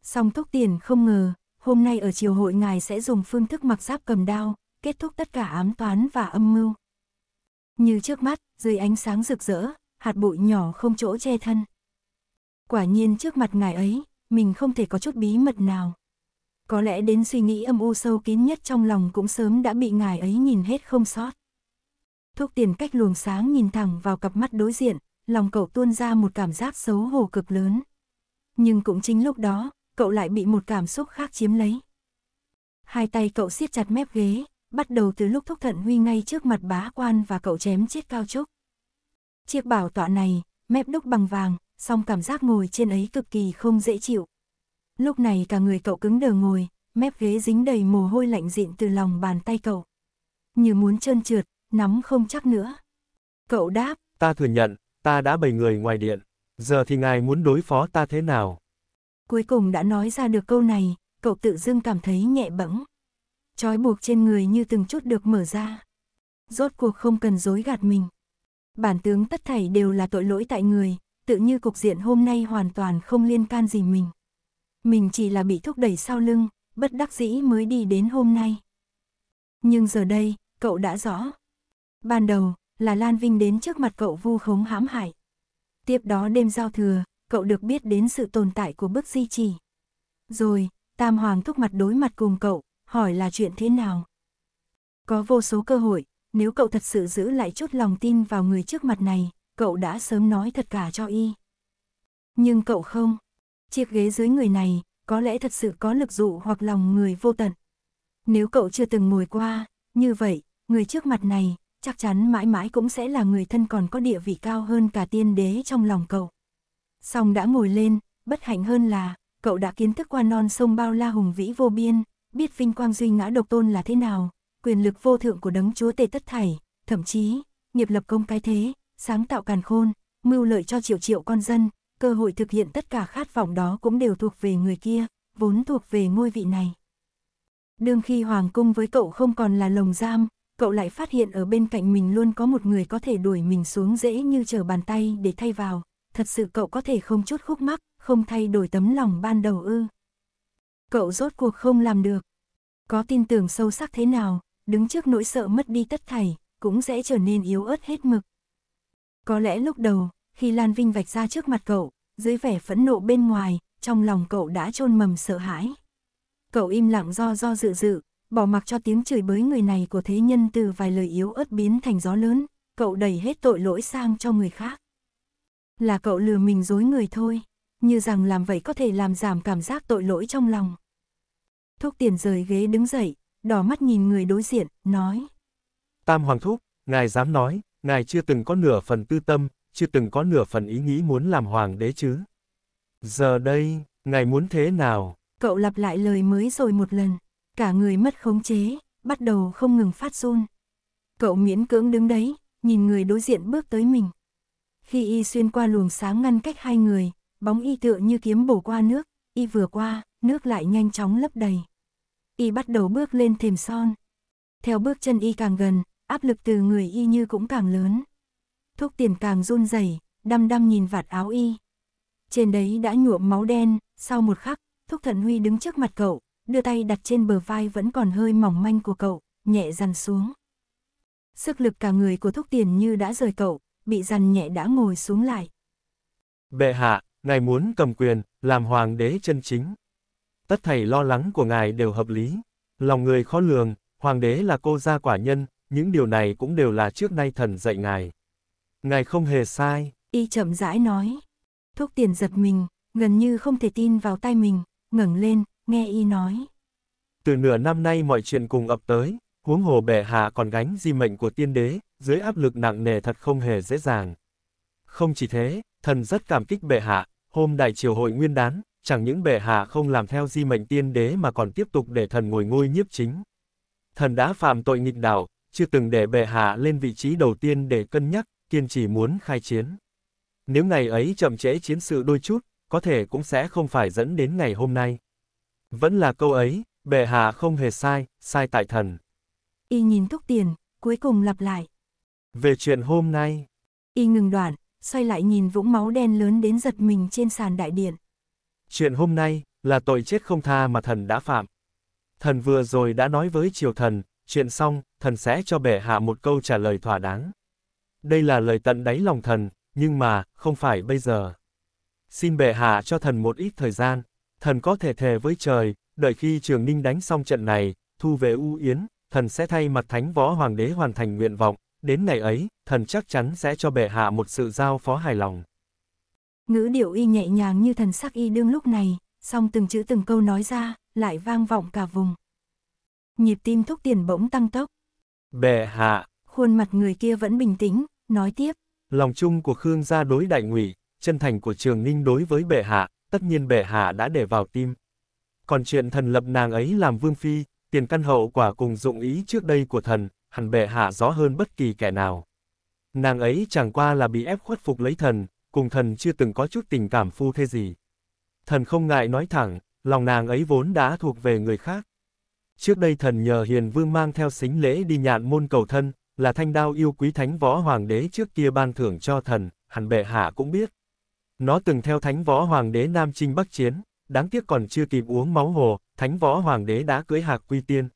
Song thúc tiền không ngờ, hôm nay ở chiều hội ngài sẽ dùng phương thức mặc giáp cầm đao, kết thúc tất cả ám toán và âm mưu. Như trước mắt, dưới ánh sáng rực rỡ, hạt bụi nhỏ không chỗ che thân. Quả nhiên trước mặt ngài ấy, mình không thể có chút bí mật nào. Có lẽ đến suy nghĩ âm u sâu kín nhất trong lòng cũng sớm đã bị ngài ấy nhìn hết không sót. Thuốc tiền cách luồng sáng nhìn thẳng vào cặp mắt đối diện, lòng cậu tuôn ra một cảm giác xấu hổ cực lớn. Nhưng cũng chính lúc đó, cậu lại bị một cảm xúc khác chiếm lấy. Hai tay cậu siết chặt mép ghế, bắt đầu từ lúc thúc thận huy ngay trước mặt bá quan và cậu chém chết cao trúc. Chiếc bảo tọa này, mép đúc bằng vàng, song cảm giác ngồi trên ấy cực kỳ không dễ chịu. Lúc này cả người cậu cứng đờ ngồi, mép ghế dính đầy mồ hôi lạnh dịn từ lòng bàn tay cậu. Như muốn trơn trượt, nắm không chắc nữa. Cậu đáp, ta thừa nhận, ta đã bày người ngoài điện, giờ thì ngài muốn đối phó ta thế nào? Cuối cùng đã nói ra được câu này, cậu tự dưng cảm thấy nhẹ bẫng. Trói buộc trên người như từng chút được mở ra. Rốt cuộc không cần dối gạt mình. Bản tướng tất thảy đều là tội lỗi tại người, tự như cục diện hôm nay hoàn toàn không liên can gì mình. Mình chỉ là bị thúc đẩy sau lưng, bất đắc dĩ mới đi đến hôm nay. Nhưng giờ đây, cậu đã rõ. Ban đầu, là Lan Vinh đến trước mặt cậu vu khống hãm hại. Tiếp đó đêm giao thừa, cậu được biết đến sự tồn tại của bức di chỉ. Rồi, Tam Hoàng thúc mặt đối mặt cùng cậu, hỏi là chuyện thế nào. Có vô số cơ hội, nếu cậu thật sự giữ lại chút lòng tin vào người trước mặt này, cậu đã sớm nói thật cả cho y. Nhưng cậu không, chiếc ghế dưới người này, có lẽ thật sự có lực dụ hoặc lòng người vô tận. Nếu cậu chưa từng ngồi qua, như vậy, người trước mặt này, chắc chắn mãi mãi cũng sẽ là người thân còn có địa vị cao hơn cả tiên đế trong lòng cậu. Song đã ngồi lên, bất hạnh hơn là, cậu đã kiến thức qua non sông bao la hùng vĩ vô biên, biết vinh quang duy ngã độc tôn là thế nào, quyền lực vô thượng của đấng chúa tề tất thảy, thậm chí, nghiệp lập công cái thế, sáng tạo càn khôn, mưu lợi cho triệu triệu con dân, cơ hội thực hiện tất cả khát vọng đó cũng đều thuộc về người kia, vốn thuộc về ngôi vị này. Đương khi Hoàng Cung với cậu không còn là lồng giam, cậu lại phát hiện ở bên cạnh mình luôn có một người có thể đuổi mình xuống dễ như trở bàn tay để thay vào, thật sự cậu có thể không chút khúc mắc, không thay đổi tấm lòng ban đầu ư. Cậu rốt cuộc không làm được. Có tin tưởng sâu sắc thế nào, đứng trước nỗi sợ mất đi tất thảy, cũng sẽ trở nên yếu ớt hết mực. Có lẽ lúc đầu, khi Lan Vinh vạch ra trước mặt cậu, dưới vẻ phẫn nộ bên ngoài, trong lòng cậu đã chôn mầm sợ hãi. Cậu im lặng do do dự dự, bỏ mặc cho tiếng chửi bới người này của thế nhân từ vài lời yếu ớt biến thành gió lớn, cậu đẩy hết tội lỗi sang cho người khác. Là cậu lừa mình dối người thôi, như rằng làm vậy có thể làm giảm cảm giác tội lỗi trong lòng. Thúc tiền rời ghế đứng dậy, đỏ mắt nhìn người đối diện, nói. Tam Hoàng Thúc, ngài dám nói, ngài chưa từng có nửa phần tư tâm, chưa từng có nửa phần ý nghĩ muốn làm hoàng đế chứ. Giờ đây, ngài muốn thế nào? Cậu lặp lại lời mới rồi một lần, cả người mất khống chế, bắt đầu không ngừng phát run. Cậu miễn cưỡng đứng đấy, nhìn người đối diện bước tới mình. Khi y xuyên qua luồng sáng ngăn cách hai người, bóng y tựa như kiếm bổ qua nước, y vừa qua, nước lại nhanh chóng lấp đầy. Y bắt đầu bước lên thềm son. Theo bước chân y càng gần, áp lực từ người y như cũng càng lớn. Thuốc tiền càng run rẩy, đăm đăm nhìn vạt áo y. Trên đấy đã nhuộm máu đen, sau một khắc, Thúc thận Huy đứng trước mặt cậu, đưa tay đặt trên bờ vai vẫn còn hơi mỏng manh của cậu, nhẹ dằn xuống. Sức lực cả người của Thúc Tiền như đã rời cậu, bị dằn nhẹ đã ngồi xuống lại. Bệ hạ, ngài muốn cầm quyền, làm hoàng đế chân chính. Tất thảy lo lắng của ngài đều hợp lý. Lòng người khó lường, hoàng đế là cô gia quả nhân, những điều này cũng đều là trước nay thần dạy ngài. Ngài không hề sai. Y chậm rãi nói. Thuốc tiền giật mình, gần như không thể tin vào tai mình, ngẩng lên, nghe y nói. Từ nửa năm nay mọi chuyện cùng ập tới, huống hồ bệ hạ còn gánh di mệnh của tiên đế, dưới áp lực nặng nề thật không hề dễ dàng. Không chỉ thế, thần rất cảm kích bệ hạ, hôm đại triều hội nguyên đán, chẳng những bệ hạ không làm theo di mệnh tiên đế mà còn tiếp tục để thần ngồi ngôi nhiếp chính. Thần đã phạm tội nghịch đạo, chưa từng để bệ hạ lên vị trí đầu tiên để cân nhắc, kiên trì muốn khai chiến. Nếu ngày ấy chậm trễ chiến sự đôi chút, có thể cũng sẽ không phải dẫn đến ngày hôm nay. Vẫn là câu ấy, bệ hạ không hề sai, sai tại thần. Y nhìn thúc tiền, cuối cùng lặp lại. Về chuyện hôm nay. Y ngừng đoạn, xoay lại nhìn vũng máu đen lớn đến giật mình trên sàn đại điện. Chuyện hôm nay, là tội chết không tha mà thần đã phạm. Thần vừa rồi đã nói với triều thần, chuyện xong, thần sẽ cho bệ hạ một câu trả lời thỏa đáng. Đây là lời tận đáy lòng thần, nhưng mà, không phải bây giờ. Xin bệ hạ cho thần một ít thời gian, thần có thể thề với trời, đợi khi Trường Ninh đánh xong trận này, thu về U Yến, thần sẽ thay mặt Thánh Võ Hoàng đế hoàn thành nguyện vọng, đến ngày ấy, thần chắc chắn sẽ cho bệ hạ một sự giao phó hài lòng. Ngữ điệu y nhẹ nhàng như thần sắc y đương lúc này, song từng chữ từng câu nói ra, lại vang vọng cả vùng. Nhịp tim thúc tiền bỗng tăng tốc. Bệ hạ. Khuôn mặt người kia vẫn bình tĩnh, nói tiếp. Lòng chung của Khương gia đối đại ngụy, chân thành của Trường Ninh đối với bệ hạ, tất nhiên bệ hạ đã để vào tim. Còn chuyện thần lập nàng ấy làm vương phi, tiền căn hậu quả cùng dụng ý trước đây của thần, hẳn bệ hạ rõ hơn bất kỳ kẻ nào. Nàng ấy chẳng qua là bị ép khuất phục lấy thần, cùng thần chưa từng có chút tình cảm phu thế gì. Thần không ngại nói thẳng, lòng nàng ấy vốn đã thuộc về người khác. Trước đây thần nhờ Hiền Vương mang theo xính lễ đi nhạn môn cầu thân, là thanh đao yêu quý thánh võ hoàng đế trước kia ban thưởng cho thần, hẳn bệ hạ cũng biết. Nó từng theo thánh võ hoàng đế Nam Trinh Bắc Chiến, đáng tiếc còn chưa kịp uống máu hồ, thánh võ hoàng đế đã cưới hạc quy tiên.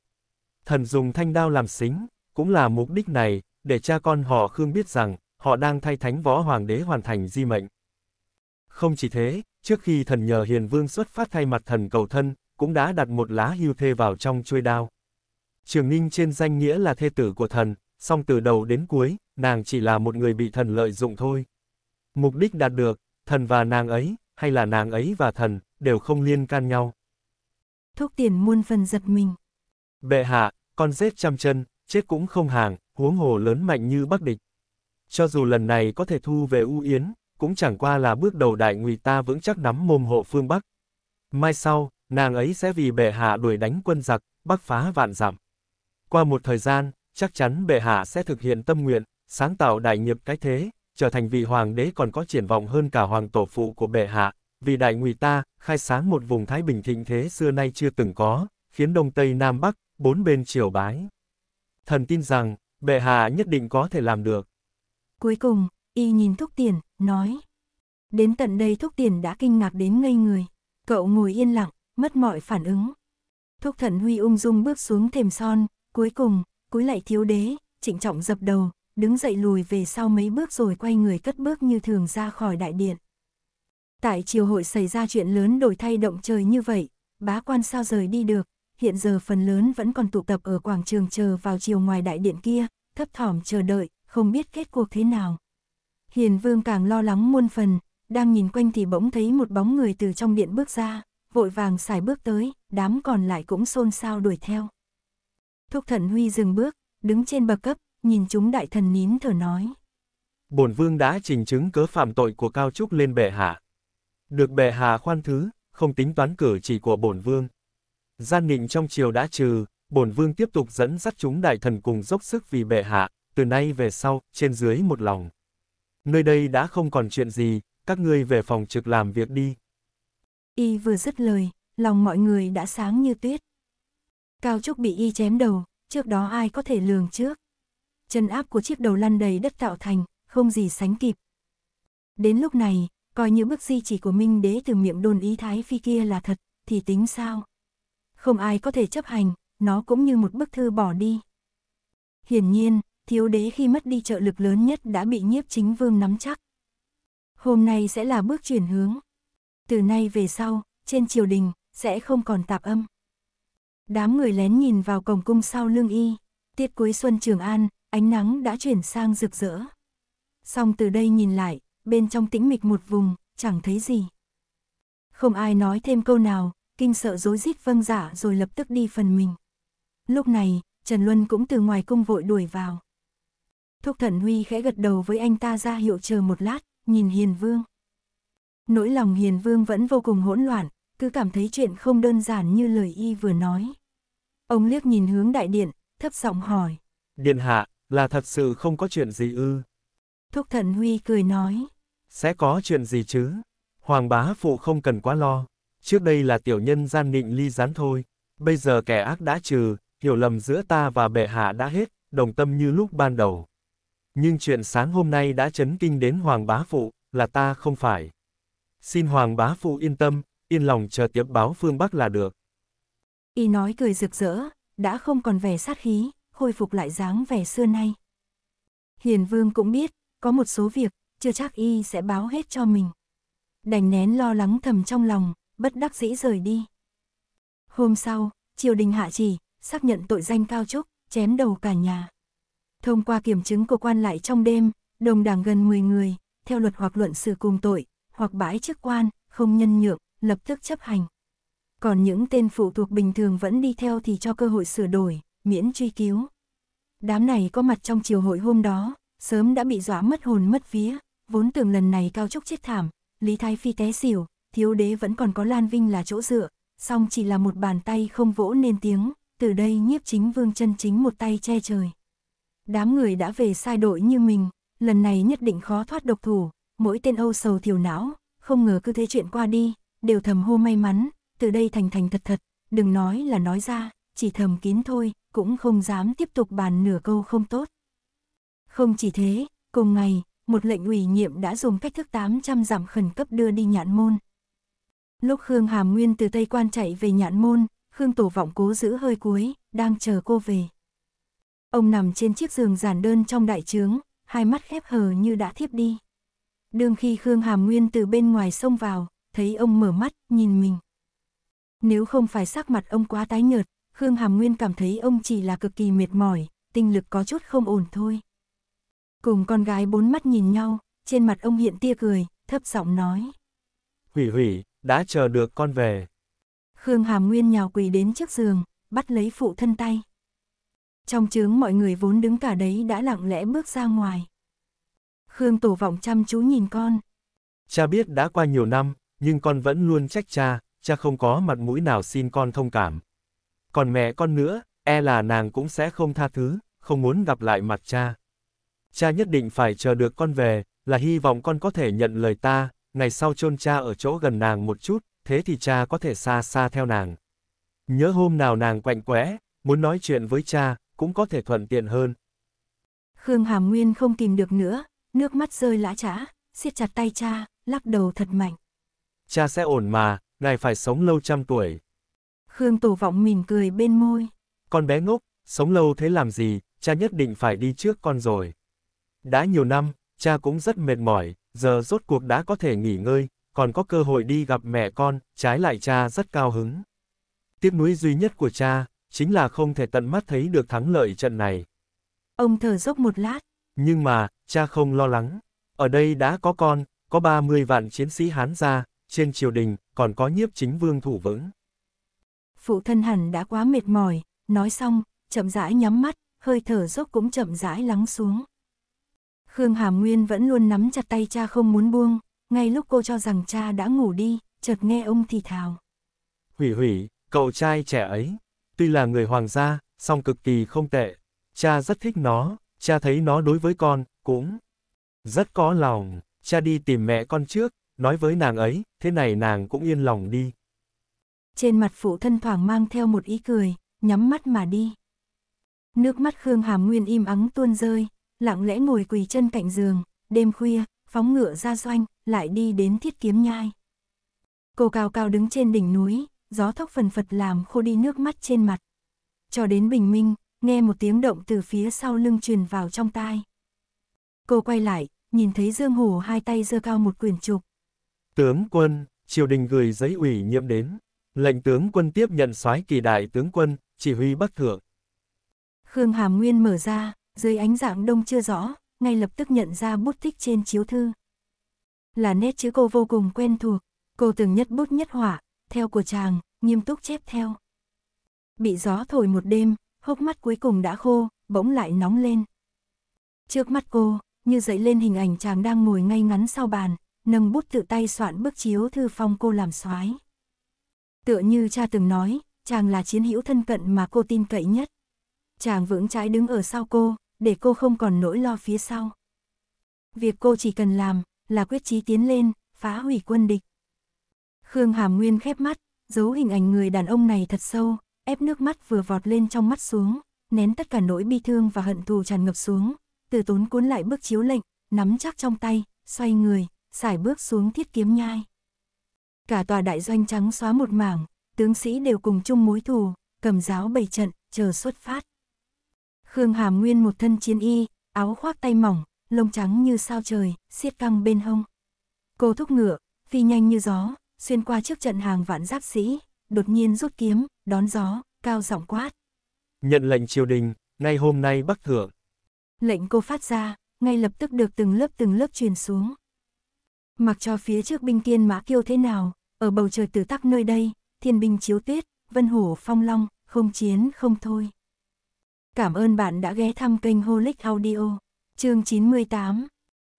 Thần dùng thanh đao làm xính, cũng là mục đích này, để cha con họ Khương biết rằng, họ đang thay thánh võ hoàng đế hoàn thành di mệnh. Không chỉ thế, trước khi thần nhờ Hiền Vương xuất phát thay mặt thần cầu thân, cũng đã đặt một lá hưu thê vào trong chuôi đao. Trường Ninh trên danh nghĩa là thê tử của thần, song từ đầu đến cuối, nàng chỉ là một người bị thần lợi dụng thôi. Mục đích đạt được, thần và nàng ấy, hay là nàng ấy và thần, đều không liên can nhau. Thúc tiền muôn phần giật mình. Bệ hạ, con rết trăm chân, chết cũng không hàng, huống hồ lớn mạnh như bắc địch. Cho dù lần này có thể thu về U Yến, cũng chẳng qua là bước đầu đại ngụy ta vững chắc nắm mồm hộ phương Bắc. Mai sau, nàng ấy sẽ vì bệ hạ đuổi đánh quân giặc, bắc phá vạn dặm. Qua một thời gian, chắc chắn bệ hạ sẽ thực hiện tâm nguyện, sáng tạo đại nghiệp cái thế, trở thành vị hoàng đế còn có triển vọng hơn cả hoàng tổ phụ của bệ hạ, vì đại ngụy ta khai sáng một vùng thái bình thịnh thế xưa nay chưa từng có, khiến đông tây nam bắc bốn bên triều bái. Thần tin rằng, bệ hạ nhất định có thể làm được. Cuối cùng, y nhìn Thúc Tiền, nói. Đến tận đây Thúc Tiền đã kinh ngạc đến ngây người. Cậu ngồi yên lặng, mất mọi phản ứng. Thúc thần huy ung dung bước xuống thềm son, cuối cùng, cúi lại thiếu đế, trịnh trọng dập đầu, đứng dậy lùi về sau mấy bước rồi quay người cất bước như thường ra khỏi đại điện. Tại triều hội xảy ra chuyện lớn đổi thay động trời như vậy, bá quan sao rời đi được, hiện giờ phần lớn vẫn còn tụ tập ở quảng trường chờ vào chiều ngoài đại điện kia, thấp thỏm chờ đợi, không biết kết cuộc thế nào. Hiền vương càng lo lắng muôn phần, đang nhìn quanh thì bỗng thấy một bóng người từ trong điện bước ra, vội vàng xài bước tới, đám còn lại cũng xôn xao đuổi theo. Thúc thần Huy dừng bước, đứng trên bậc cấp, nhìn chúng đại thần nín thở nói. Bổn vương đã trình chứng cớ phạm tội của Cao Trúc lên bệ hạ. Được bệ hạ khoan thứ, không tính toán cử chỉ của bổn vương. Gian nịnh trong triều đã trừ, bổn vương tiếp tục dẫn dắt chúng đại thần cùng dốc sức vì bệ hạ, từ nay về sau, trên dưới một lòng. Nơi đây đã không còn chuyện gì, các ngươi về phòng trực làm việc đi. Y vừa dứt lời, lòng mọi người đã sáng như tuyết. Cao Trúc bị Y chém đầu, trước đó ai có thể lường trước. Chân áp của chiếc đầu lăn đầy đất tạo thành, không gì sánh kịp. Đến lúc này, coi như bức di chỉ của Minh Đế từ miệng đồn ý Thái Phi kia là thật, thì tính sao? Không ai có thể chấp hành, nó cũng như một bức thư bỏ đi. Hiển nhiên, thiếu đế khi mất đi trợ lực lớn nhất đã bị nhiếp chính vương nắm chắc. Hôm nay sẽ là bước chuyển hướng từ nay về sau, trên triều đình, sẽ không còn tạp âm. Đám người lén nhìn vào cổng cung sau lương y, tiết cuối xuân Trường An, ánh nắng đã chuyển sang rực rỡ. Xong từ đây nhìn lại, bên trong tĩnh mịch một vùng, chẳng thấy gì. Không ai nói thêm câu nào, kinh sợ dối rít vâng giả dạ rồi lập tức đi phần mình. Lúc này, Trần Luân cũng từ ngoài cung vội đuổi vào. Thúc Thần Huy khẽ gật đầu với anh ta ra hiệu chờ một lát, nhìn Hiền Vương nỗi lòng Hiền Vương vẫn vô cùng hỗn loạn, cứ cảm thấy chuyện không đơn giản như lời y vừa nói. Ông liếc nhìn hướng đại điện, thấp giọng hỏi. Điện hạ, là thật sự không có chuyện gì ư? Thúc thần Huy cười nói. Sẽ có chuyện gì chứ? Hoàng bá phụ không cần quá lo. Trước đây là tiểu nhân gian nịnh ly gián thôi. Bây giờ kẻ ác đã trừ, hiểu lầm giữa ta và bệ hạ đã hết, đồng tâm như lúc ban đầu. Nhưng chuyện sáng hôm nay đã chấn kinh đến Hoàng bá phụ, là ta không phải. Xin Hoàng bá phụ yên tâm, yên lòng chờ tiếp báo phương Bắc là được. Y nói cười rực rỡ, đã không còn vẻ sát khí, khôi phục lại dáng vẻ xưa nay. Hiền Vương cũng biết, có một số việc, chưa chắc Y sẽ báo hết cho mình. Đành nén lo lắng thầm trong lòng, bất đắc dĩ rời đi. Hôm sau, triều đình hạ chỉ, xác nhận tội danh Cao Trúc, chém đầu cả nhà. Thông qua kiểm chứng của quan lại trong đêm, đồng đảng gần 10 người, theo luật hoặc luận xử cùng tội, hoặc bãi chức quan, không nhân nhượng, lập tức chấp hành. Còn những tên phụ thuộc bình thường vẫn đi theo thì cho cơ hội sửa đổi, miễn truy cứu. Đám này có mặt trong chiều hội hôm đó, sớm đã bị dọa mất hồn mất vía, vốn tưởng lần này cao trúc chết thảm, Lý Thái Phi té xỉu, thiếu đế vẫn còn có Lan Vinh là chỗ dựa, song chỉ là một bàn tay không vỗ nên tiếng, từ đây nhiếp chính vương chân chính một tay che trời. Đám người đã về sai đội như mình, lần này nhất định khó thoát độc thủ, mỗi tên âu sầu thiểu não, không ngờ cứ thế chuyện qua đi, đều thầm hô may mắn, từ đây thành thành thật thật, đừng nói là nói ra, chỉ thầm kín thôi, cũng không dám tiếp tục bàn nửa câu không tốt. Không chỉ thế, cùng ngày, một lệnh ủy nhiệm đã dùng cách thức 800 giảm khẩn cấp đưa đi nhạn môn. Lúc Khương Hàm Nguyên từ Tây Quan chạy về nhạn môn, Khương Tổ Vọng cố giữ hơi cuối, đang chờ cô về. Ông nằm trên chiếc giường giản đơn trong đại trướng, hai mắt khép hờ như đã thiếp đi. Đương khi Khương Hàm Nguyên từ bên ngoài xông vào, thấy ông mở mắt, nhìn mình. Nếu không phải sắc mặt ông quá tái nhợt, Khương Hàm Nguyên cảm thấy ông chỉ là cực kỳ mệt mỏi, tinh lực có chút không ổn thôi. Cùng con gái bốn mắt nhìn nhau, trên mặt ông hiện tia cười, thấp giọng nói. Hủy hủy, đã chờ được con về. Khương Hàm Nguyên nhào quỳ đến trước giường, bắt lấy phụ thân tay. Trong chướng mọi người vốn đứng cả đấy đã lặng lẽ bước ra ngoài. Khương Tổ Vọng chăm chú nhìn con. Cha biết đã qua nhiều năm, nhưng con vẫn luôn trách cha, cha không có mặt mũi nào xin con thông cảm. Còn mẹ con nữa, e là nàng cũng sẽ không tha thứ, không muốn gặp lại mặt cha. Cha nhất định phải chờ được con về, là hy vọng con có thể nhận lời ta, ngày sau chôn cha ở chỗ gần nàng một chút, thế thì cha có thể xa xa theo nàng. Nhớ hôm nào nàng quạnh quẽ, muốn nói chuyện với cha, cũng có thể thuận tiện hơn. Khương Hàm Nguyên không tìm được nữa, nước mắt rơi lã trã, siết chặt tay cha, lắc đầu thật mạnh. Cha sẽ ổn mà, ngài phải sống lâu trăm tuổi. Khương Tổ Vọng mỉm cười bên môi. Con bé ngốc, sống lâu thế làm gì, cha nhất định phải đi trước con rồi. Đã nhiều năm, cha cũng rất mệt mỏi, giờ rốt cuộc đã có thể nghỉ ngơi, còn có cơ hội đi gặp mẹ con, trái lại cha rất cao hứng. Tiếc nuối duy nhất của cha, chính là không thể tận mắt thấy được thắng lợi trận này. Ông thở dốc một lát, nhưng mà, cha không lo lắng. Ở đây đã có con, có 30 vạn chiến sĩ Hán gia trên triều đình, còn có nhiếp chính vương thủ vững. Phụ thân hẳn đã quá mệt mỏi, nói xong, chậm rãi nhắm mắt, hơi thở dốc cũng chậm rãi lắng xuống. Khương Hàm Nguyên vẫn luôn nắm chặt tay cha không muốn buông, ngay lúc cô cho rằng cha đã ngủ đi, chợt nghe ông thì thào. Hủy hủy, cậu trai trẻ ấy, tuy là người hoàng gia, song cực kỳ không tệ, cha rất thích nó, cha thấy nó đối với con, cũng rất có lòng, cha đi tìm mẹ con trước, nói với nàng ấy, thế này nàng cũng yên lòng đi. Trên mặt phụ thân thoảng mang theo một ý cười, nhắm mắt mà đi. Nước mắt Khương Hàm Nguyên im ắng tuôn rơi, lặng lẽ ngồi quỳ chân cạnh giường, đêm khuya, phóng ngựa ra doanh, lại đi đến thiết kiếm nhai. Cô cao cao đứng trên đỉnh núi, gió thốc phần phật làm khô đi nước mắt trên mặt. Cho đến bình minh, nghe một tiếng động từ phía sau lưng truyền vào trong tai. Cô quay lại, nhìn thấy Dương Hổ hai tay giơ cao một quyển trục. Tướng quân, triều đình gửi giấy ủy nhiệm đến, lệnh tướng quân tiếp nhận soái kỳ đại tướng quân, chỉ huy bắc thượng. Khương Hàm Nguyên mở ra, dưới ánh dạng đông chưa rõ, ngay lập tức nhận ra bút tích trên chiếu thư. Là nét chữ cô vô cùng quen thuộc, cô từng nhất bút nhất hỏa, theo của chàng, nghiêm túc chép theo. Bị gió thổi một đêm, hốc mắt cuối cùng đã khô, bỗng lại nóng lên. Trước mắt cô, như dậy lên hình ảnh chàng đang ngồi ngay ngắn sau bàn, nâng bút tự tay soạn bức chiếu thư phong cô làm soái. Tựa như cha từng nói, chàng là chiến hữu thân cận mà cô tin cậy nhất. Chàng vững chãi đứng ở sau cô, để cô không còn nỗi lo phía sau. Việc cô chỉ cần làm là quyết chí tiến lên, phá hủy quân địch. Khương Hàm Nguyên khép mắt, giấu hình ảnh người đàn ông này thật sâu, ép nước mắt vừa vọt lên trong mắt xuống, nén tất cả nỗi bi thương và hận thù tràn ngập xuống, từ tốn cuốn lại bước chiếu lệnh, nắm chắc trong tay, xoay người, xài bước xuống thiết kiếm nhai. Cả tòa đại doanh trắng xóa một mảng, tướng sĩ đều cùng chung mối thù, cầm giáo bày trận, chờ xuất phát. Khương Hàm Nguyên một thân chiến y, áo khoác tay mỏng, lông trắng như sao trời, siết căng bên hông. Cô thúc ngựa, phi nhanh như gió, xuyên qua trước trận hàng vạn giáp sĩ, đột nhiên rút kiếm, đón gió, cao giọng quát. Nhận lệnh triều đình, ngay hôm nay bắc thượng. Lệnh cô phát ra, ngay lập tức được từng lớp từng lớp truyền xuống. Mặc cho phía trước binh tiên mã kiêu thế nào, ở bầu trời tử tắc nơi đây, thiên binh chiếu tuyết, vân hổ phong long, không chiến không thôi. Cảm ơn bạn đã ghé thăm kênh Holic Audio, chương 98.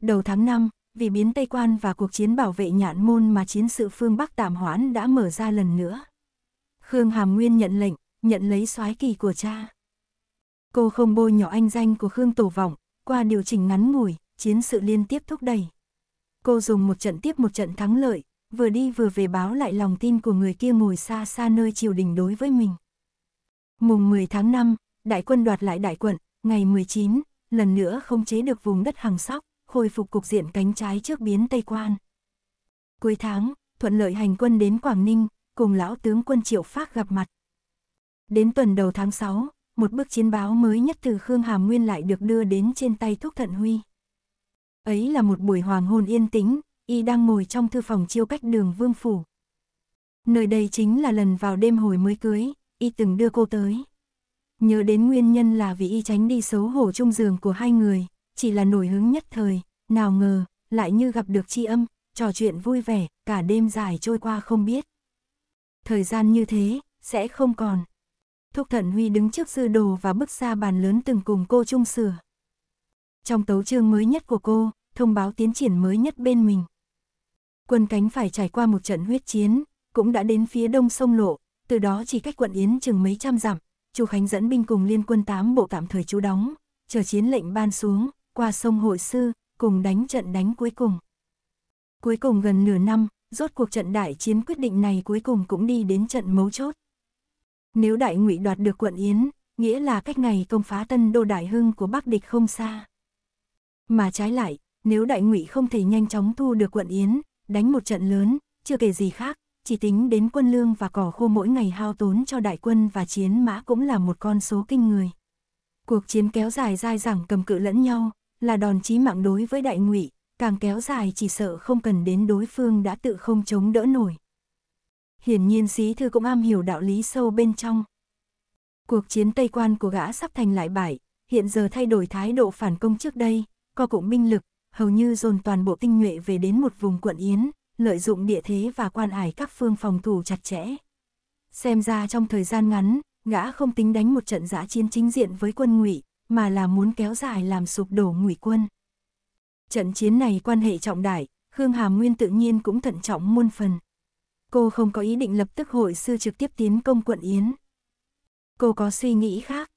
Đầu tháng 5, vì biến Tây Quan và cuộc chiến bảo vệ nhạn môn mà chiến sự phương Bắc tạm hoãn đã mở ra lần nữa. Khương Hàm Nguyên nhận lệnh, nhận lấy soái kỳ của cha. Cô không bôi nhỏ anh danh của Khương Tổ Vọng, qua điều chỉnh ngắn ngủi, chiến sự liên tiếp thúc đẩy. Cô dùng một trận tiếp một trận thắng lợi, vừa đi vừa về báo lại lòng tin của người kia ngồi xa xa nơi triều đình đối với mình. Mùng 10 tháng 5, đại quân đoạt lại đại quận, ngày 19, lần nữa không chế được vùng đất hàng sóc, khôi phục cục diện cánh trái trước biến Tây Quan. Cuối tháng, thuận lợi hành quân đến Quảng Ninh, cùng lão tướng quân Triệu Phác gặp mặt. Đến tuần đầu tháng 6, một bức chiến báo mới nhất từ Khương Hàm Nguyên lại được đưa đến trên tay Thúc Thận Huy. Ấy là một buổi hoàng hôn yên tĩnh, y đang ngồi trong thư phòng chiêu cách đường Vương Phủ. Nơi đây chính là lần vào đêm hồi mới cưới, y từng đưa cô tới. Nhớ đến nguyên nhân là vì y tránh đi xấu hổ chung giường của hai người, chỉ là nổi hứng nhất thời, nào ngờ, lại như gặp được chi âm, trò chuyện vui vẻ, cả đêm dài trôi qua không biết thời gian như thế, sẽ không còn. Thúc Thận Huy đứng trước sư đồ và bước xa bàn lớn từng cùng cô chung sửa. Trong tấu chương mới nhất của cô, thông báo tiến triển mới nhất bên mình. Quân cánh phải trải qua một trận huyết chiến, cũng đã đến phía đông sông Lộ, từ đó chỉ cách quận Yến chừng mấy trăm dặm, Chu Khánh dẫn binh cùng liên quân tám bộ tạm thời trú đóng, chờ chiến lệnh ban xuống, qua sông Hội Sư, cùng đánh trận đánh cuối cùng. Cuối cùng gần nửa năm, rốt cuộc trận đại chiến quyết định này cuối cùng cũng đi đến trận mấu chốt. Nếu đại ngụy đoạt được quận Yến, nghĩa là cách ngày công phá tân đô đại hưng của Bắc địch không xa. Mà trái lại, nếu đại ngụy không thể nhanh chóng thu được quận Yến, đánh một trận lớn, chưa kể gì khác, chỉ tính đến quân lương và cỏ khô mỗi ngày hao tốn cho đại quân và chiến mã cũng là một con số kinh người. Cuộc chiến kéo dài dai dẳng cầm cự lẫn nhau, là đòn chí mạng đối với đại ngụy, càng kéo dài chỉ sợ không cần đến đối phương đã tự không chống đỡ nổi. Hiển nhiên sĩ thư cũng am hiểu đạo lý sâu bên trong. Cuộc chiến Tây Quan của gã sắp thành lại bại, hiện giờ thay đổi thái độ phản công trước đây, co cụm binh lực, hầu như dồn toàn bộ tinh nhuệ về đến một vùng quận Yến, lợi dụng địa thế và quan ải các phương phòng thủ chặt chẽ. Xem ra trong thời gian ngắn, gã không tính đánh một trận giã chiến chính diện với quân ngụy, mà là muốn kéo dài làm sụp đổ ngụy quân. Trận chiến này quan hệ trọng đại, Khương Hàm Nguyên tự nhiên cũng thận trọng muôn phần. Cô không có ý định lập tức hội sư trực tiếp tiến công quận Yến. Cô có suy nghĩ khác.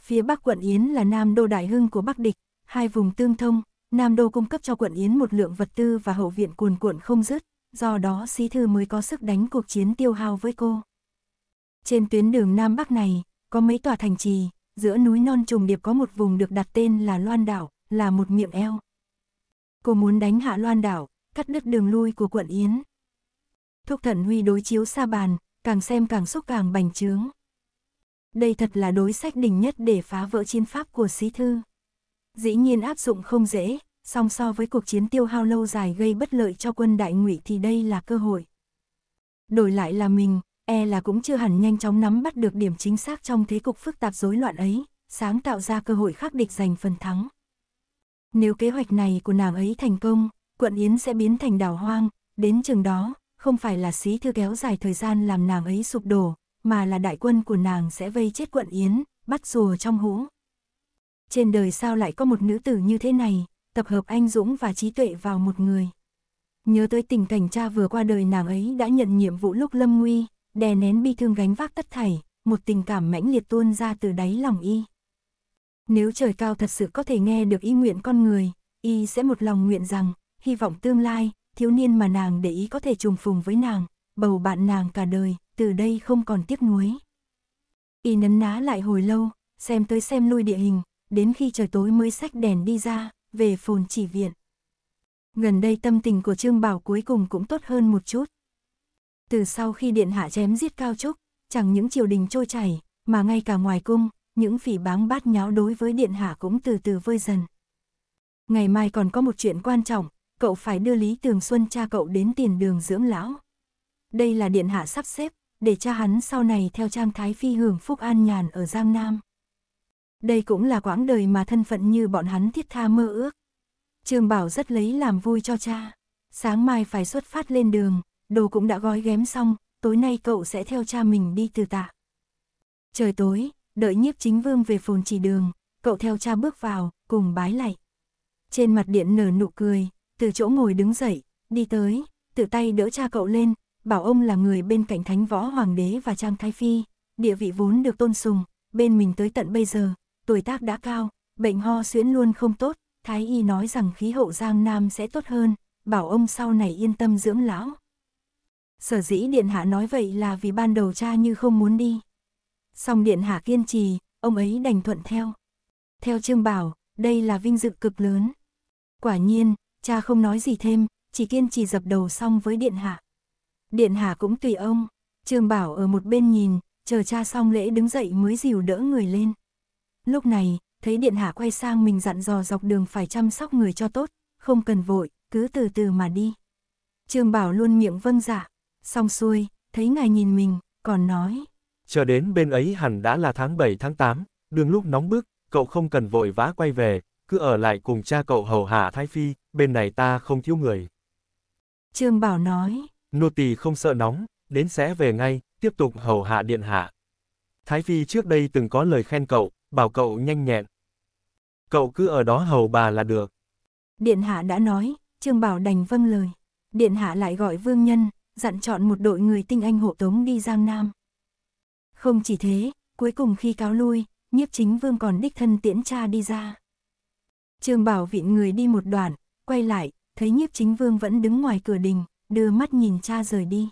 Phía Bắc quận Yến là Nam Đô Đại Hưng của Bắc Địch, hai vùng tương thông, Nam Đô cung cấp cho quận Yến một lượng vật tư và hậu viện cuồn cuộn không dứt, do đó Sĩ Thư mới có sức đánh cuộc chiến tiêu hao với cô. Trên tuyến đường Nam Bắc này, có mấy tòa thành trì, giữa núi non trùng điệp có một vùng được đặt tên là Loan Đảo, là một miệng eo. Cô muốn đánh hạ loan đảo, cắt đứt đường lui của quận Yến. Thúc Thận huy đối chiếu xa bàn, càng xem càng xúc càng bành trướng. Đây thật là đối sách đỉnh nhất để phá vỡ chiến pháp của Sĩ Thư. Dĩ nhiên áp dụng không dễ, song so với cuộc chiến tiêu hao lâu dài gây bất lợi cho quân đại ngụy thì đây là cơ hội. Đổi lại là mình, e là cũng chưa hẳn nhanh chóng nắm bắt được điểm chính xác trong thế cục phức tạp rối loạn ấy, sáng tạo ra cơ hội khắc địch giành phần thắng. Nếu kế hoạch này của nàng ấy thành công, quận Yến sẽ biến thành đảo hoang, đến chừng đó, không phải là xí thư kéo dài thời gian làm nàng ấy sụp đổ, mà là đại quân của nàng sẽ vây chết quận Yến, bắt rùa trong hũ. Trên đời sao lại có một nữ tử như thế này, tập hợp anh dũng và trí tuệ vào một người. Nhớ tới tình cảnh cha vừa qua đời nàng ấy đã nhận nhiệm vụ lúc lâm nguy, đè nén bi thương gánh vác tất thảy, một tình cảm mãnh liệt tuôn ra từ đáy lòng y. Nếu trời cao thật sự có thể nghe được ý nguyện con người, y sẽ một lòng nguyện rằng, hy vọng tương lai, thiếu niên mà nàng để ý có thể trùng phùng với nàng, bầu bạn nàng cả đời, từ đây không còn tiếc nuối. Y nấn ná lại hồi lâu, xem tới xem lui địa hình, đến khi trời tối mới xách đèn đi ra, về phồn chỉ viện. Gần đây tâm tình của Trương Bảo cuối cùng cũng tốt hơn một chút. Từ sau khi điện hạ chém giết Cao Trúc, chẳng những triều đình trôi chảy, mà ngay cả ngoài cung, những phỉ báng bát nháo đối với Điện Hạ cũng từ từ vơi dần. Ngày mai còn có một chuyện quan trọng, cậu phải đưa Lý Tường Xuân cha cậu đến tiền đường dưỡng lão. Đây là Điện Hạ sắp xếp, để cha hắn sau này theo Trang Thái Phi hưởng phúc an nhàn ở Giang Nam. Đây cũng là quãng đời mà thân phận như bọn hắn thiết tha mơ ước. trương Bảo rất lấy làm vui cho cha. Sáng mai phải xuất phát lên đường, đồ cũng đã gói ghém xong, tối nay cậu sẽ theo cha mình đi từ tạ. Trời tối, đợi nhiếp chính vương về phồn chỉ đường, cậu theo cha bước vào, cùng bái lạy. Trên mặt điện nở nụ cười, từ chỗ ngồi đứng dậy, đi tới, tự tay đỡ cha cậu lên, bảo ông là người bên cạnh thánh võ hoàng đế và trang thái phi, địa vị vốn được tôn sùng, bên mình tới tận bây giờ, tuổi tác đã cao, bệnh ho suyễn luôn không tốt, thái y nói rằng khí hậu giang nam sẽ tốt hơn, bảo ông sau này yên tâm dưỡng lão. Sở dĩ điện hạ nói vậy là vì ban đầu cha như không muốn đi song điện hạ kiên trì, ông ấy đành thuận theo. Theo Trương Bảo, đây là vinh dự cực lớn. Quả nhiên, cha không nói gì thêm, chỉ kiên trì dập đầu xong với điện hạ. Điện hạ cũng tùy ông, Trương Bảo ở một bên nhìn, chờ cha xong lễ đứng dậy mới dìu đỡ người lên. Lúc này, thấy điện hạ quay sang mình dặn dò dọc đường phải chăm sóc người cho tốt, không cần vội, cứ từ từ mà đi. Trương Bảo luôn miệng vâng dạ, xong xuôi, thấy ngài nhìn mình, còn nói, Chờ đến bên ấy hẳn đã là tháng 7 tháng 8, đường lúc nóng bức, cậu không cần vội vã quay về, cứ ở lại cùng cha cậu hầu hạ Thái Phi, bên này ta không thiếu người. Trương Bảo nói, nô tỳ không sợ nóng, đến sẽ về ngay, tiếp tục hầu hạ điện hạ. Thái Phi trước đây từng có lời khen cậu, bảo cậu nhanh nhẹn. Cậu cứ ở đó hầu bà là được. Điện hạ đã nói, Trương Bảo đành vâng lời. Điện hạ lại gọi vương nhân, dặn chọn một đội người tinh anh hộ tống đi Giang Nam. Không chỉ thế, cuối cùng khi cáo lui, nhiếp chính vương còn đích thân tiễn cha đi ra. Trương Bảo vịn người đi một đoạn, quay lại, thấy nhiếp chính vương vẫn đứng ngoài cửa đình, đưa mắt nhìn cha rời đi.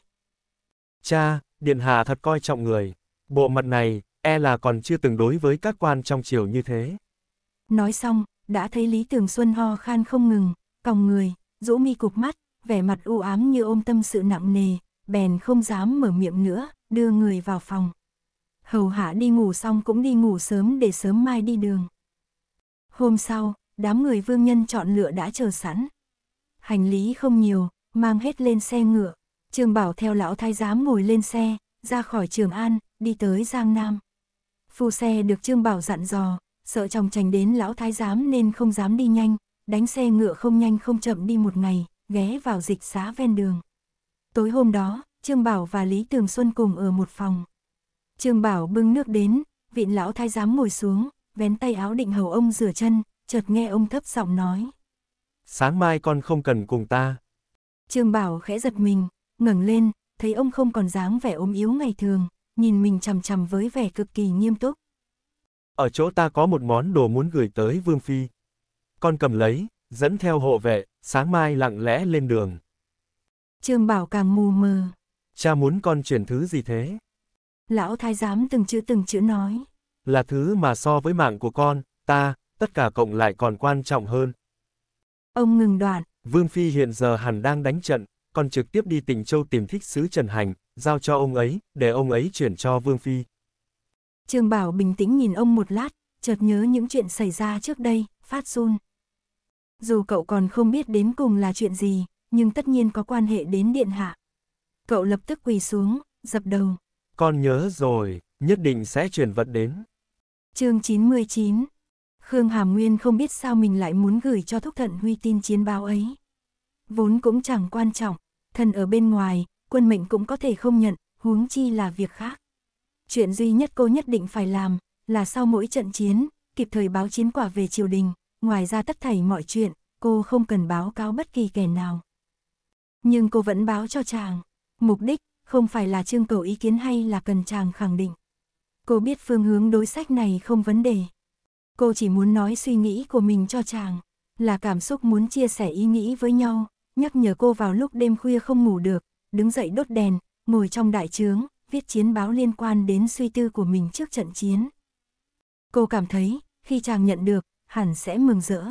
Cha, Điện Hạ thật coi trọng người, bộ mặt này, e là còn chưa từng đối với các quan trong triều như thế. Nói xong, đã thấy Lý Tường Xuân ho khan không ngừng, còng người, rũ mi cục mắt, vẻ mặt u ám như ôm tâm sự nặng nề, bèn không dám mở miệng nữa, đưa người vào phòng hầu hạ đi ngủ xong cũng đi ngủ sớm để sớm mai đi đường. Hôm sau, đám người vương nhân chọn lựa đã chờ sẵn. Hành lý không nhiều, mang hết lên xe ngựa. Trường Bảo theo lão thái giám ngồi lên xe, ra khỏi Trường An, đi tới Giang Nam. Phu xe được Trương Bảo dặn dò, sợ chồng trành đến lão thái giám nên không dám đi nhanh, đánh xe ngựa không nhanh không chậm đi một ngày, ghé vào dịch xá ven đường. Tối hôm đó, Trương Bảo và Lý Tường Xuân cùng ở một phòng. Trương Bảo bưng nước đến, vịn lão thái giám ngồi xuống, vén tay áo định hầu ông rửa chân, chợt nghe ông thấp giọng nói. Sáng mai con không cần cùng ta. Trương Bảo khẽ giật mình, ngẩng lên, thấy ông không còn dáng vẻ ốm yếu ngày thường, nhìn mình chằm chằm với vẻ cực kỳ nghiêm túc. Ở chỗ ta có một món đồ muốn gửi tới Vương Phi. Con cầm lấy, dẫn theo hộ vệ, sáng mai lặng lẽ lên đường. Trương Bảo càng mù mờ. Cha muốn con chuyển thứ gì thế? Lão thái giám từng chữ từng chữ nói. Là thứ mà so với mạng của con, ta, tất cả cộng lại còn quan trọng hơn. Ông ngừng đoạn. Vương Phi hiện giờ hẳn đang đánh trận, còn trực tiếp đi tỉnh Châu tìm thích sứ Trần Hành, giao cho ông ấy, để ông ấy chuyển cho Vương Phi. Trương Bảo bình tĩnh nhìn ông một lát, chợt nhớ những chuyện xảy ra trước đây, phát run. Dù cậu còn không biết đến cùng là chuyện gì, nhưng tất nhiên có quan hệ đến điện hạ. Cậu lập tức quỳ xuống, dập đầu. Con nhớ rồi, nhất định sẽ chuyển vật đến. chương 99 Khương Hàm Nguyên không biết sao mình lại muốn gửi cho Thúc Thận Huy tin chiến báo ấy. Vốn cũng chẳng quan trọng, thần ở bên ngoài, quân mệnh cũng có thể không nhận, huống chi là việc khác. Chuyện duy nhất cô nhất định phải làm, là sau mỗi trận chiến, kịp thời báo chiến quả về triều đình, ngoài ra tất thảy mọi chuyện, cô không cần báo cáo bất kỳ kẻ nào. Nhưng cô vẫn báo cho chàng, mục đích không phải là trương cầu ý kiến hay là cần chàng khẳng định. Cô biết phương hướng đối sách này không vấn đề. Cô chỉ muốn nói suy nghĩ của mình cho chàng, là cảm xúc muốn chia sẻ ý nghĩ với nhau, nhắc nhở cô vào lúc đêm khuya không ngủ được, đứng dậy đốt đèn, ngồi trong đại trướng, viết chiến báo liên quan đến suy tư của mình trước trận chiến. Cô cảm thấy, khi chàng nhận được, hẳn sẽ mừng rỡ.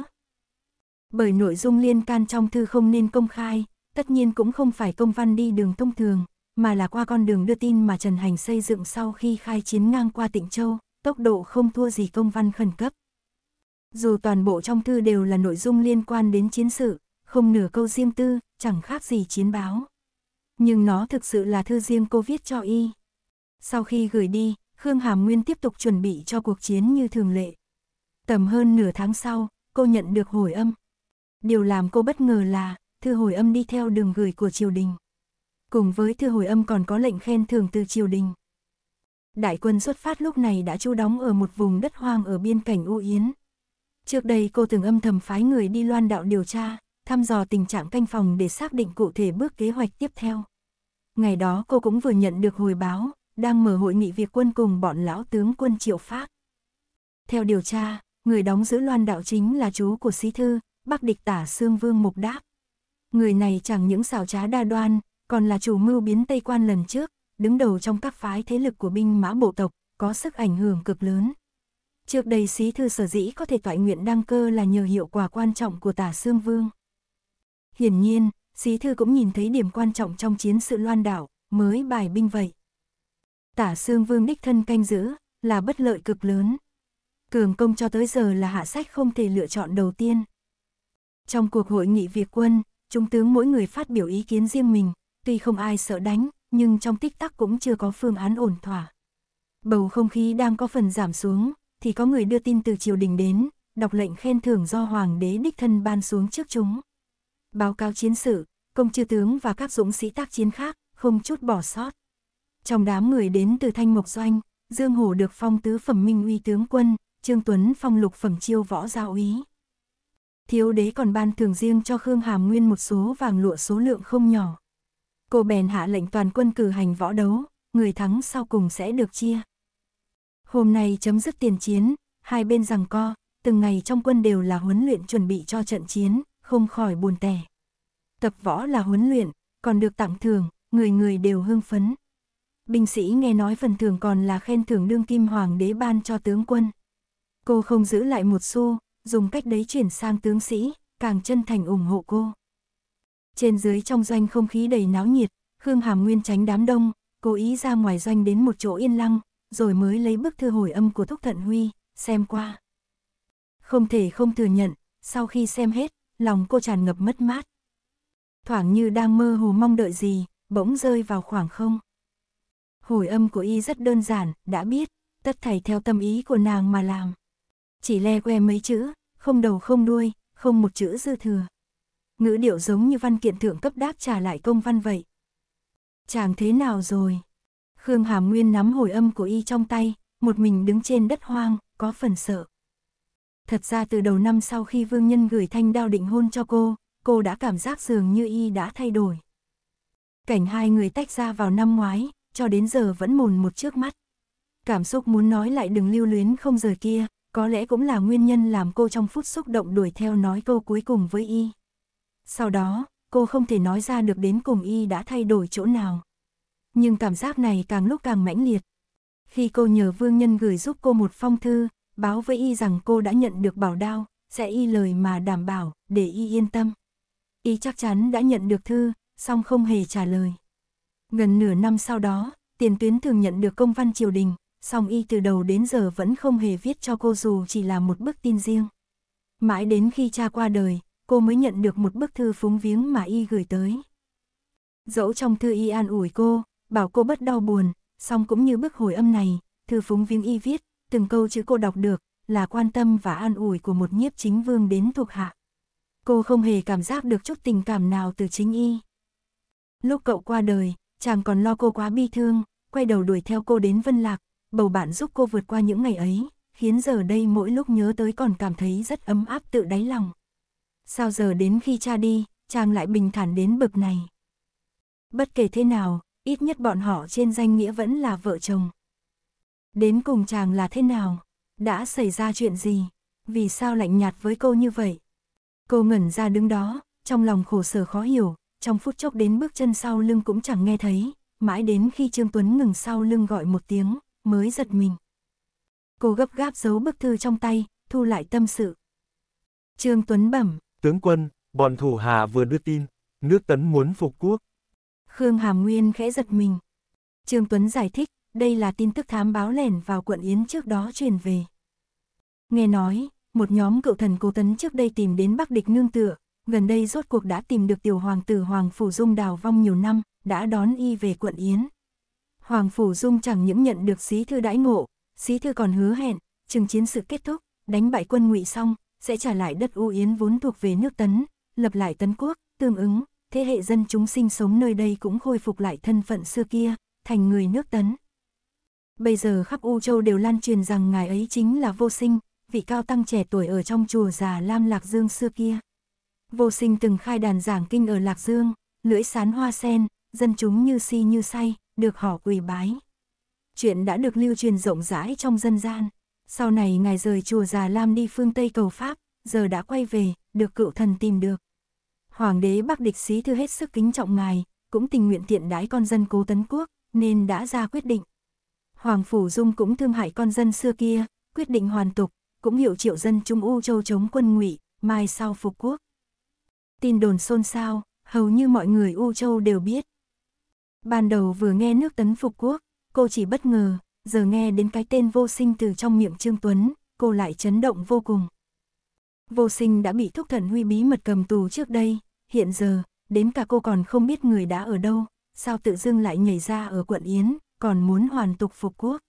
Bởi nội dung liên can trong thư không nên công khai, tất nhiên cũng không phải công văn đi đường thông thường, mà là qua con đường đưa tin mà Trần Hành xây dựng sau khi khai chiến ngang qua Tịnh Châu, tốc độ không thua gì công văn khẩn cấp. Dù toàn bộ trong thư đều là nội dung liên quan đến chiến sự, không nửa câu riêng tư, chẳng khác gì chiến báo. Nhưng nó thực sự là thư riêng cô viết cho y. Sau khi gửi đi, Khương Hàm Nguyên tiếp tục chuẩn bị cho cuộc chiến như thường lệ. Tầm hơn nửa tháng sau, cô nhận được hồi âm. Điều làm cô bất ngờ là, thư hồi âm đi theo đường gửi của triều đình cùng với thư hồi âm còn có lệnh khen thưởng từ triều đình. Đại quân xuất phát lúc này đã trú đóng ở một vùng đất hoang ở biên cảnh U Yến. Trước đây cô từng âm thầm phái người đi loan đạo điều tra, thăm dò tình trạng canh phòng để xác định cụ thể bước kế hoạch tiếp theo. Ngày đó cô cũng vừa nhận được hồi báo, đang mở hội nghị việc quân cùng bọn lão tướng quân Triệu Pháp. Theo điều tra, người đóng giữ loan đạo chính là chú của sĩ thư, bắc địch tả xương vương mục đáp. Người này chẳng những xảo trá đa đoan, còn là chủ mưu biến Tây Quan lần trước, đứng đầu trong các phái thế lực của binh mã bộ tộc, có sức ảnh hưởng cực lớn. Trước đây sĩ thư sở dĩ có thể tọa nguyện đăng cơ là nhờ hiệu quả quan trọng của tả Sương Vương. Hiển nhiên, sĩ thư cũng nhìn thấy điểm quan trọng trong chiến sự loan đảo, mới bài binh vậy. Tả Sương Vương đích thân canh giữ, là bất lợi cực lớn. Cường công cho tới giờ là hạ sách không thể lựa chọn đầu tiên. Trong cuộc hội nghị việc quân, trung tướng mỗi người phát biểu ý kiến riêng mình, tuy không ai sợ đánh, nhưng trong tích tắc cũng chưa có phương án ổn thỏa. Bầu không khí đang có phần giảm xuống, thì có người đưa tin từ triều đình đến, đọc lệnh khen thưởng do hoàng đế đích thân ban xuống trước chúng. Báo cáo chiến sự, công chư tướng và các dũng sĩ tác chiến khác, không chút bỏ sót. Trong đám người đến từ Thanh Mộc Doanh, Dương Hổ được phong tứ phẩm minh uy tướng quân, Trương Tuấn phong lục phẩm chiêu võ gia ý Thiếu đế còn ban thưởng riêng cho Khương Hàm Nguyên một số vàng lụa số lượng không nhỏ, cô bèn hạ lệnh toàn quân cử hành võ đấu, người thắng sau cùng sẽ được chia. Hôm nay chấm dứt tiền chiến, hai bên rằng co, từng ngày trong quân đều là huấn luyện chuẩn bị cho trận chiến, không khỏi buồn tẻ. Tập võ là huấn luyện, còn được tặng thưởng, người người đều hưng phấn. Binh sĩ nghe nói phần thưởng còn là khen thưởng đương kim hoàng đế ban cho tướng quân. Cô không giữ lại một xu, dùng cách đấy chuyển sang tướng sĩ, càng chân thành ủng hộ cô. Trên dưới trong doanh không khí đầy náo nhiệt, Khương Hàm Nguyên tránh đám đông, cố ý ra ngoài doanh đến một chỗ yên lặng, rồi mới lấy bức thư hồi âm của Thúc Thận Huy, xem qua. Không thể không thừa nhận, sau khi xem hết, lòng cô tràn ngập mất mát. Thoảng như đang mơ hồ mong đợi gì, bỗng rơi vào khoảng không. Hồi âm của y rất đơn giản, đã biết, tất thảy theo tâm ý của nàng mà làm. Chỉ le que mấy chữ, không đầu không đuôi, không một chữ dư thừa ngữ điệu giống như văn kiện thượng cấp đáp trả lại công văn vậy. Chàng thế nào rồi? Khương Hàm Nguyên nắm hồi âm của y trong tay, một mình đứng trên đất hoang, có phần sợ. Thật ra từ đầu năm sau khi Vương Nhân gửi thanh đao định hôn cho cô, cô đã cảm giác dường như y đã thay đổi. Cảnh hai người tách ra vào năm ngoái, cho đến giờ vẫn mồn một trước mắt. Cảm xúc muốn nói lại đừng lưu luyến không rời kia, có lẽ cũng là nguyên nhân làm cô trong phút xúc động đuổi theo nói câu cuối cùng với y. Sau đó, cô không thể nói ra được đến cùng y đã thay đổi chỗ nào. Nhưng cảm giác này càng lúc càng mãnh liệt. Khi cô nhờ Vương Nhân gửi giúp cô một phong thư, báo với y rằng cô đã nhận được bảo đao, sẽ y lời mà đảm bảo, để y yên tâm. Y chắc chắn đã nhận được thư, song không hề trả lời. Gần nửa năm sau đó, tiền tuyến thường nhận được công văn triều đình, song y từ đầu đến giờ vẫn không hề viết cho cô dù chỉ là một bức tin riêng. Mãi đến khi cha qua đời, cô mới nhận được một bức thư phúng viếng mà y gửi tới. Dẫu trong thư y an ủi cô, bảo cô bất đau buồn, song cũng như bức hồi âm này, thư phúng viếng y viết, từng câu chữ cô đọc được, là quan tâm và an ủi của một nhiếp chính vương đến thuộc hạ. Cô không hề cảm giác được chút tình cảm nào từ chính y. Lúc cậu qua đời, chàng còn lo cô quá bi thương, quay đầu đuổi theo cô đến Vân Lạc, bầu bạn giúp cô vượt qua những ngày ấy, khiến giờ đây mỗi lúc nhớ tới còn cảm thấy rất ấm áp tự đáy lòng sao giờ đến khi cha đi, chàng lại bình thản đến bực này. Bất kể thế nào, ít nhất bọn họ trên danh nghĩa vẫn là vợ chồng. Đến cùng chàng là thế nào? Đã xảy ra chuyện gì? Vì sao lạnh nhạt với cô như vậy? Cô ngẩn ra đứng đó, trong lòng khổ sở khó hiểu, trong phút chốc đến bước chân sau lưng cũng chẳng nghe thấy, mãi đến khi Trương Tuấn ngừng sau lưng gọi một tiếng, mới giật mình. Cô gấp gáp giấu bức thư trong tay, thu lại tâm sự. Trương Tuấn bẩm, Tướng quân, bọn thủ hạ vừa đưa tin, nước tấn muốn phục quốc. Khương Hàm Nguyên khẽ giật mình. Trương Tuấn giải thích, đây là tin tức thám báo lẻn vào quận Yến trước đó truyền về. Nghe nói, một nhóm cựu thần cố tấn trước đây tìm đến Bắc Địch nương tựa, gần đây rốt cuộc đã tìm được tiểu hoàng tử Hoàng Phủ Dung đào vong nhiều năm, đã đón y về quận Yến. Hoàng Phủ Dung chẳng những nhận được xí thư đãi ngộ, xí thư còn hứa hẹn, chừng chiến sự kết thúc, đánh bại quân ngụy xong, sẽ trả lại đất U Yến vốn thuộc về nước Tấn, lập lại Tấn quốc, tương ứng, thế hệ dân chúng sinh sống nơi đây cũng khôi phục lại thân phận xưa kia, thành người nước Tấn. Bây giờ khắp U Châu đều lan truyền rằng ngài ấy chính là vô sinh, vị cao tăng trẻ tuổi ở trong chùa già Lam Lạc Dương xưa kia. Vô sinh từng khai đàn giảng kinh ở Lạc Dương, lưỡi sán hoa sen, dân chúng như si như say, được họ quỳ bái. Chuyện đã được lưu truyền rộng rãi trong dân gian. Sau này ngài rời chùa Già Lam đi phương Tây cầu Pháp, giờ đã quay về, được cựu thần tìm được. Hoàng đế Bắc Địch Xí Thư hết sức kính trọng ngài, cũng tình nguyện tiện đái con dân cố tấn quốc, nên đã ra quyết định. Hoàng Phủ Dung cũng thương hại con dân xưa kia, quyết định hoàn tục, cũng hiệu triệu dân Trung U Châu chống quân ngụy, mai sau phục quốc. Tin đồn xôn xao, hầu như mọi người U Châu đều biết. Ban đầu vừa nghe nước tấn phục quốc, cô chỉ bất ngờ, giờ nghe đến cái tên vô sinh từ trong miệng Trương Tuấn, cô lại chấn động vô cùng. Vô sinh đã bị thúc thần huy bí mật cầm tù trước đây, hiện giờ, đến cả cô còn không biết người đã ở đâu, sao tự dưng lại nhảy ra ở quận Yến, còn muốn hoàn tục phục quốc.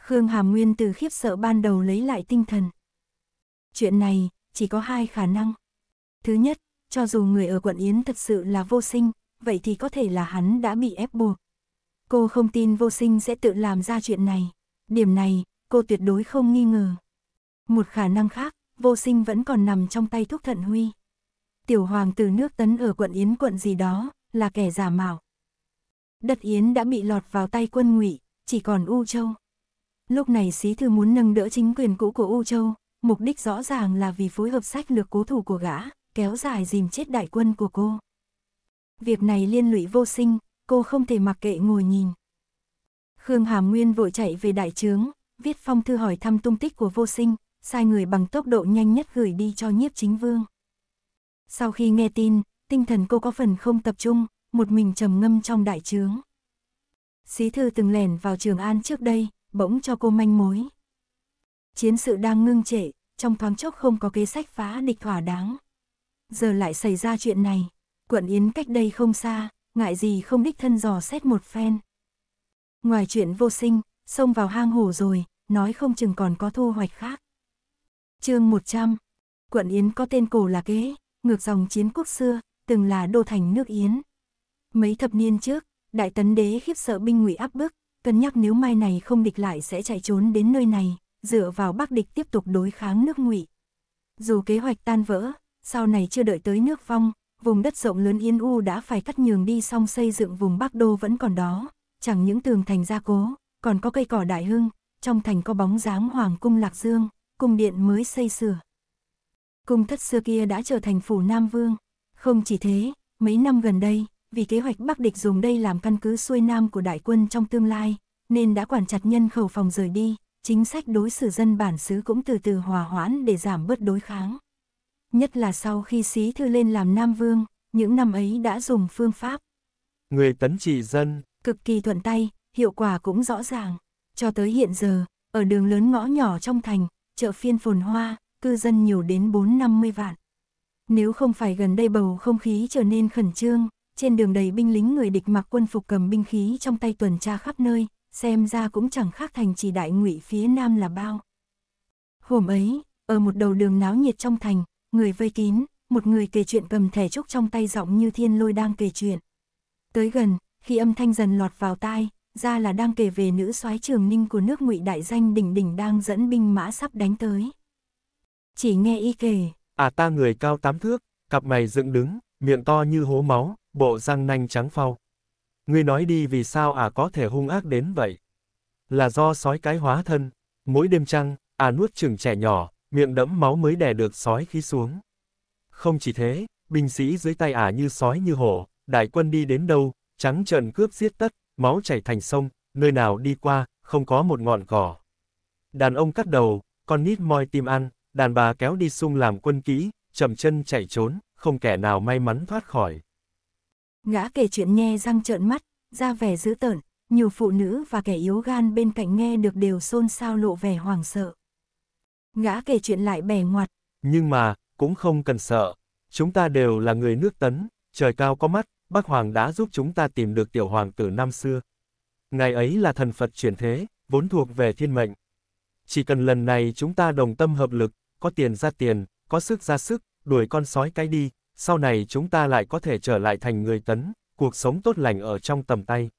Khương Hàm Nguyên từ khiếp sợ ban đầu lấy lại tinh thần. Chuyện này, chỉ có hai khả năng. Thứ nhất, cho dù người ở quận Yến thật sự là vô sinh, vậy thì có thể là hắn đã bị ép buộc, Cô không tin vô sinh sẽ tự làm ra chuyện này. Điểm này, cô tuyệt đối không nghi ngờ. Một khả năng khác, vô sinh vẫn còn nằm trong tay thuốc thận huy. Tiểu hoàng từ nước tấn ở quận Yến quận gì đó, là kẻ giả mạo. Đất Yến đã bị lọt vào tay quân ngụy, chỉ còn U Châu. Lúc này Xí Thư muốn nâng đỡ chính quyền cũ của U Châu, mục đích rõ ràng là vì phối hợp sách lược cố thủ của gã, kéo dài dìm chết đại quân của cô. Việc này liên lụy vô sinh, cô không thể mặc kệ ngồi nhìn. Khương Hàm Nguyên vội chạy về đại trướng, viết phong thư hỏi thăm tung tích của vô sinh, sai người bằng tốc độ nhanh nhất gửi đi cho nhiếp chính vương. Sau khi nghe tin, tinh thần cô có phần không tập trung, một mình trầm ngâm trong đại trướng. Xí thư từng lẻn vào trường An trước đây, bỗng cho cô manh mối. Chiến sự đang ngưng trệ, trong thoáng chốc không có kế sách phá địch thỏa đáng. Giờ lại xảy ra chuyện này, quận Yến cách đây không xa, ngại gì không đích thân dò xét một phen. Ngoài chuyện vô sinh, xông vào hang hổ rồi, nói không chừng còn có thu hoạch khác. chương 100 Quận Yến có tên cổ là kế, ngược dòng chiến quốc xưa, từng là đô thành nước Yến. Mấy thập niên trước, Đại Tấn Đế khiếp sợ binh ngụy áp bức, cân nhắc nếu mai này không địch lại sẽ chạy trốn đến nơi này, dựa vào bắc địch tiếp tục đối kháng nước ngụy. Dù kế hoạch tan vỡ, sau này chưa đợi tới nước vong, vùng đất rộng lớn Yên U đã phải cắt nhường đi xong xây dựng vùng Bắc Đô vẫn còn đó, chẳng những tường thành gia cố, còn có cây cỏ đại hưng, trong thành có bóng dáng Hoàng cung Lạc Dương, cung điện mới xây sửa. Cung thất xưa kia đã trở thành phủ Nam Vương, không chỉ thế, mấy năm gần đây, vì kế hoạch Bắc Địch dùng đây làm căn cứ xuôi Nam của đại quân trong tương lai, nên đã quản chặt nhân khẩu phòng rời đi, chính sách đối xử dân bản xứ cũng từ từ hòa hoãn để giảm bớt đối kháng nhất là sau khi xí thư lên làm Nam Vương, những năm ấy đã dùng phương pháp. Người tấn trị dân. Cực kỳ thuận tay, hiệu quả cũng rõ ràng. Cho tới hiện giờ, ở đường lớn ngõ nhỏ trong thành, chợ phiên phồn hoa, cư dân nhiều đến 4-50 vạn. Nếu không phải gần đây bầu không khí trở nên khẩn trương, trên đường đầy binh lính người địch mặc quân phục cầm binh khí trong tay tuần tra khắp nơi, xem ra cũng chẳng khác thành trì đại ngụy phía nam là bao. Hôm ấy, ở một đầu đường náo nhiệt trong thành, người vây kín, một người kể chuyện cầm thẻ trúc trong tay giọng như thiên lôi đang kể chuyện. Tới gần, khi âm thanh dần lọt vào tai, ra là đang kể về nữ soái trường ninh của nước ngụy đại danh đỉnh đỉnh đang dẫn binh mã sắp đánh tới. Chỉ nghe y kể. À ta người cao tám thước, cặp mày dựng đứng, miệng to như hố máu, bộ răng nanh trắng phau. Ngươi nói đi vì sao à có thể hung ác đến vậy? Là do sói cái hóa thân, mỗi đêm trăng, à nuốt trường trẻ nhỏ, miệng đẫm máu mới đè được sói khí xuống. Không chỉ thế, binh sĩ dưới tay ả như sói như hổ, đại quân đi đến đâu, trắng trợn cướp giết tất, máu chảy thành sông, nơi nào đi qua, không có một ngọn cỏ. Đàn ông cắt đầu, con nít moi tim ăn, đàn bà kéo đi sung làm quân kỹ, chậm chân chạy trốn, không kẻ nào may mắn thoát khỏi. ngã kể chuyện nghe răng trợn mắt, ra vẻ dữ tợn, nhiều phụ nữ và kẻ yếu gan bên cạnh nghe được đều xôn xao lộ vẻ hoảng sợ. Gã kể chuyện lại bẻ ngoặt. Nhưng mà, cũng không cần sợ. Chúng ta đều là người nước tấn, trời cao có mắt, Bác Hoàng đã giúp chúng ta tìm được tiểu hoàng tử năm xưa. ngày ấy là thần Phật chuyển thế, vốn thuộc về thiên mệnh. Chỉ cần lần này chúng ta đồng tâm hợp lực, có tiền ra tiền, có sức ra sức, đuổi con sói cái đi, sau này chúng ta lại có thể trở lại thành người tấn, cuộc sống tốt lành ở trong tầm tay.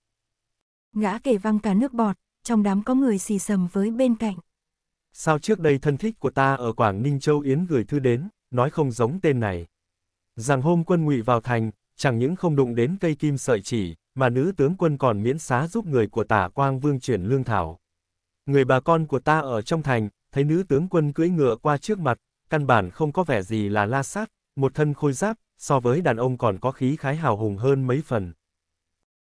gã kể văng cả nước bọt, trong đám có người xì sầm với bên cạnh. Sao trước đây thân thích của ta ở Quảng Ninh Châu Yến gửi thư đến, nói không giống tên này. Rằng hôm quân ngụy vào thành, chẳng những không đụng đến cây kim sợi chỉ, mà nữ tướng quân còn miễn xá giúp người của tả quang vương chuyển lương thảo. Người bà con của ta ở trong thành, thấy nữ tướng quân cưỡi ngựa qua trước mặt, căn bản không có vẻ gì là la sát, một thân khôi giáp, so với đàn ông còn có khí khái hào hùng hơn mấy phần.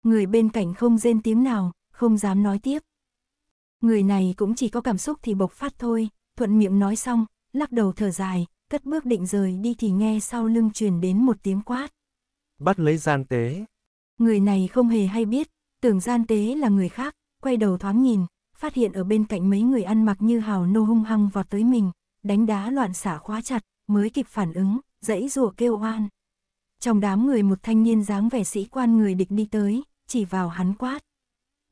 Người bên cạnh không rên tiếng nào, không dám nói tiếp người này cũng chỉ có cảm xúc thì bộc phát thôi, thuận miệng nói xong, lắc đầu thở dài, cất bước định rời đi thì nghe sau lưng truyền đến một tiếng quát. Bắt lấy gian tế. Người này không hề hay biết, tưởng gian tế là người khác, quay đầu thoáng nhìn, phát hiện ở bên cạnh mấy người ăn mặc như hào nô hung hăng vọt tới mình, đánh đá loạn xả khóa chặt, mới kịp phản ứng, dãy rùa kêu oan. Trong đám người một thanh niên dáng vẻ sĩ quan người địch đi tới, chỉ vào hắn quát.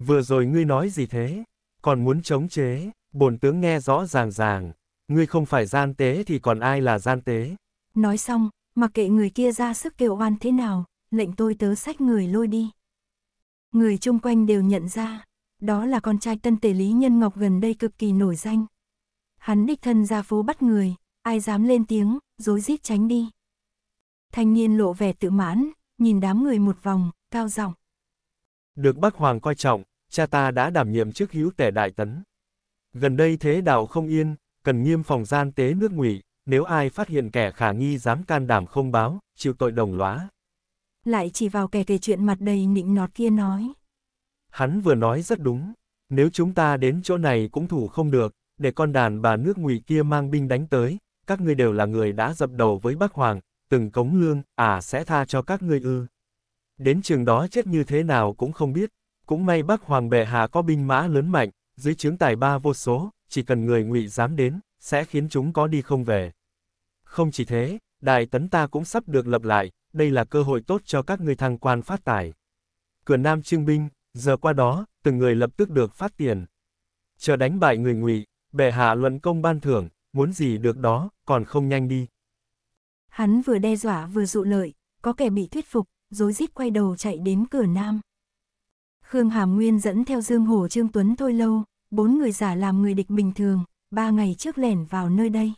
Vừa rồi ngươi nói gì thế? còn muốn chống chế, bổn tướng nghe rõ ràng ràng, ngươi không phải gian tế thì còn ai là gian tế. Nói xong, mặc kệ người kia ra sức kêu oan thế nào, lệnh tôi tớ sách người lôi đi. Người chung quanh đều nhận ra, đó là con trai tân tể Lý Nhân Ngọc gần đây cực kỳ nổi danh. Hắn đích thân ra phố bắt người, ai dám lên tiếng, dối rít tránh đi. Thanh niên lộ vẻ tự mãn, nhìn đám người một vòng, cao giọng. Được bác Hoàng coi trọng, cha ta đã đảm nhiệm chức hữu tể đại tấn. Gần đây thế đạo không yên, cần nghiêm phòng gian tế nước ngụy, nếu ai phát hiện kẻ khả nghi dám can đảm không báo, chịu tội đồng lõa. Lại chỉ vào kẻ kể chuyện mặt đầy nịnh nọt kia nói. Hắn vừa nói rất đúng, nếu chúng ta đến chỗ này cũng thủ không được, để con đàn bà nước ngụy kia mang binh đánh tới, các ngươi đều là người đã dập đầu với bác Hoàng, từng cống lương, à sẽ tha cho các ngươi ư. Đến trường đó chết như thế nào cũng không biết, cũng may Bắc Hoàng bệ hạ có binh mã lớn mạnh, dưới chướng tài ba vô số, chỉ cần người ngụy dám đến, sẽ khiến chúng có đi không về. Không chỉ thế, đại tấn ta cũng sắp được lập lại, đây là cơ hội tốt cho các người thăng quan phát tài. Cửa Nam trương binh, giờ qua đó, từng người lập tức được phát tiền. Chờ đánh bại người ngụy, bệ hạ luận công ban thưởng, muốn gì được đó, còn không nhanh đi. Hắn vừa đe dọa vừa dụ lợi, có kẻ bị thuyết phục, rối rít quay đầu chạy đến cửa Nam. Khương Hàm Nguyên dẫn theo Dương Hổ Trương Tuấn Thôi Lâu, bốn người giả làm người địch bình thường, ba ngày trước lẻn vào nơi đây.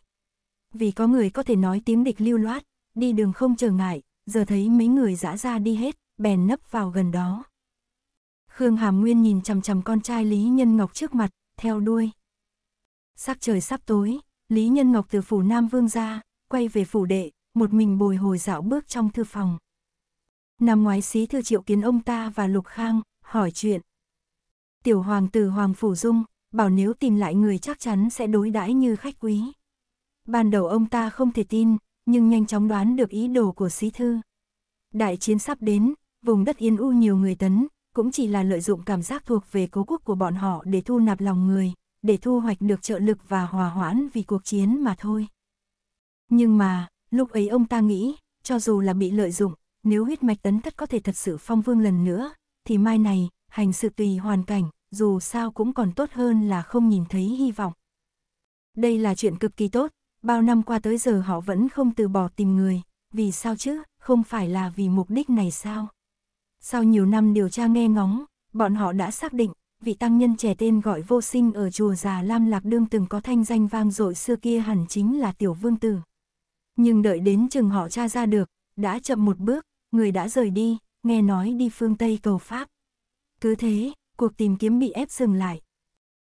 Vì có người có thể nói tiếng địch lưu loát, đi đường không trở ngại, giờ thấy mấy người dã ra đi hết, bèn nấp vào gần đó. Khương Hàm Nguyên nhìn chằm chằm con trai Lý Nhân Ngọc trước mặt, theo đuôi. Sắc trời sắp tối, Lý Nhân Ngọc từ phủ Nam Vương ra, quay về phủ đệ, một mình bồi hồi dạo bước trong thư phòng. Năm ngoái xí thư triệu kiến ông ta và Lục Khang, hỏi chuyện. Tiểu hoàng tử Hoàng Phủ Dung, bảo nếu tìm lại người chắc chắn sẽ đối đãi như khách quý. Ban đầu ông ta không thể tin, nhưng nhanh chóng đoán được ý đồ của sĩ thư. Đại chiến sắp đến, vùng đất yên u nhiều người tấn, cũng chỉ là lợi dụng cảm giác thuộc về cố quốc của bọn họ để thu nạp lòng người, để thu hoạch được trợ lực và hòa hoãn vì cuộc chiến mà thôi. Nhưng mà, lúc ấy ông ta nghĩ, cho dù là bị lợi dụng, nếu huyết mạch tấn thất có thể thật sự phong vương lần nữa, thì mai này, hành sự tùy hoàn cảnh, dù sao cũng còn tốt hơn là không nhìn thấy hy vọng. Đây là chuyện cực kỳ tốt, bao năm qua tới giờ họ vẫn không từ bỏ tìm người, vì sao chứ, không phải là vì mục đích này sao? Sau nhiều năm điều tra nghe ngóng, bọn họ đã xác định, vị tăng nhân trẻ tên gọi vô sinh ở chùa già Lam Lạc Đương từng có thanh danh vang dội xưa kia hẳn chính là tiểu vương tử. Nhưng đợi đến chừng họ tra ra được, đã chậm một bước, người đã rời đi, nghe nói đi phương Tây cầu Pháp. Cứ thế, cuộc tìm kiếm bị ép dừng lại.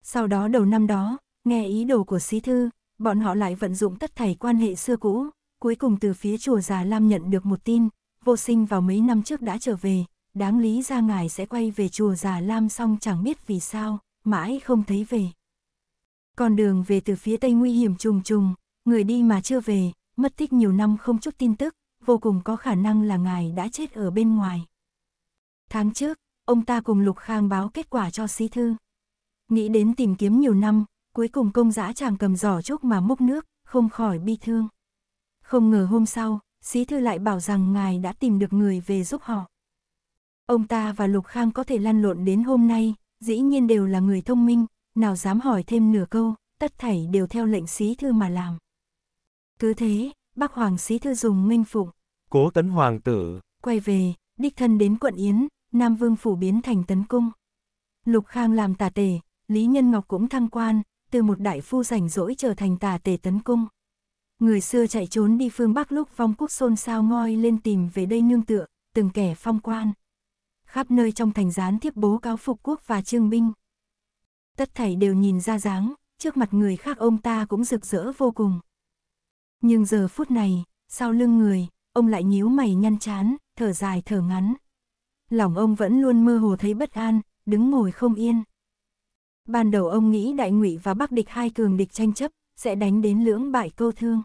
Sau đó đầu năm đó, nghe ý đồ của Sĩ Thư, bọn họ lại vận dụng tất thảy quan hệ xưa cũ, cuối cùng từ phía chùa Già Lam nhận được một tin, vô sinh vào mấy năm trước đã trở về, đáng lý ra ngài sẽ quay về chùa Già Lam xong chẳng biết vì sao, mãi không thấy về. Con đường về từ phía Tây nguy hiểm trùng trùng, người đi mà chưa về, mất tích nhiều năm không chút tin tức, vô cùng có khả năng là ngài đã chết ở bên ngoài. Tháng trước, ông ta cùng Lục Khang báo kết quả cho sĩ thư. Nghĩ đến tìm kiếm nhiều năm, cuối cùng công giã chàng cầm giỏ trúc mà múc nước, không khỏi bi thương. Không ngờ hôm sau, sĩ thư lại bảo rằng ngài đã tìm được người về giúp họ. Ông ta và Lục Khang có thể lăn lộn đến hôm nay, dĩ nhiên đều là người thông minh, nào dám hỏi thêm nửa câu, tất thảy đều theo lệnh sĩ thư mà làm. Cứ thế, bác Hoàng sĩ thư dùng minh phụng. Cố tấn hoàng tử. Quay về, đích thân đến quận Yến, Nam Vương phủ biến thành tấn cung. Lục Khang làm tả tề, Lý Nhân Ngọc cũng thăng quan, từ một đại phu rảnh rỗi trở thành tả tề tấn cung. Người xưa chạy trốn đi phương Bắc lúc vong quốc xôn sao ngoi lên tìm về đây nương tựa, từng kẻ phong quan. Khắp nơi trong thành gián thiếp bố cáo phục quốc và trương binh. Tất thảy đều nhìn ra dáng, trước mặt người khác ông ta cũng rực rỡ vô cùng. Nhưng giờ phút này, sau lưng người, ông lại nhíu mày nhăn chán, thở dài thở ngắn, lòng ông vẫn luôn mơ hồ thấy bất an, đứng ngồi không yên. Ban đầu ông nghĩ đại ngụy và bắc địch hai cường địch tranh chấp, sẽ đánh đến lưỡng bại câu thương.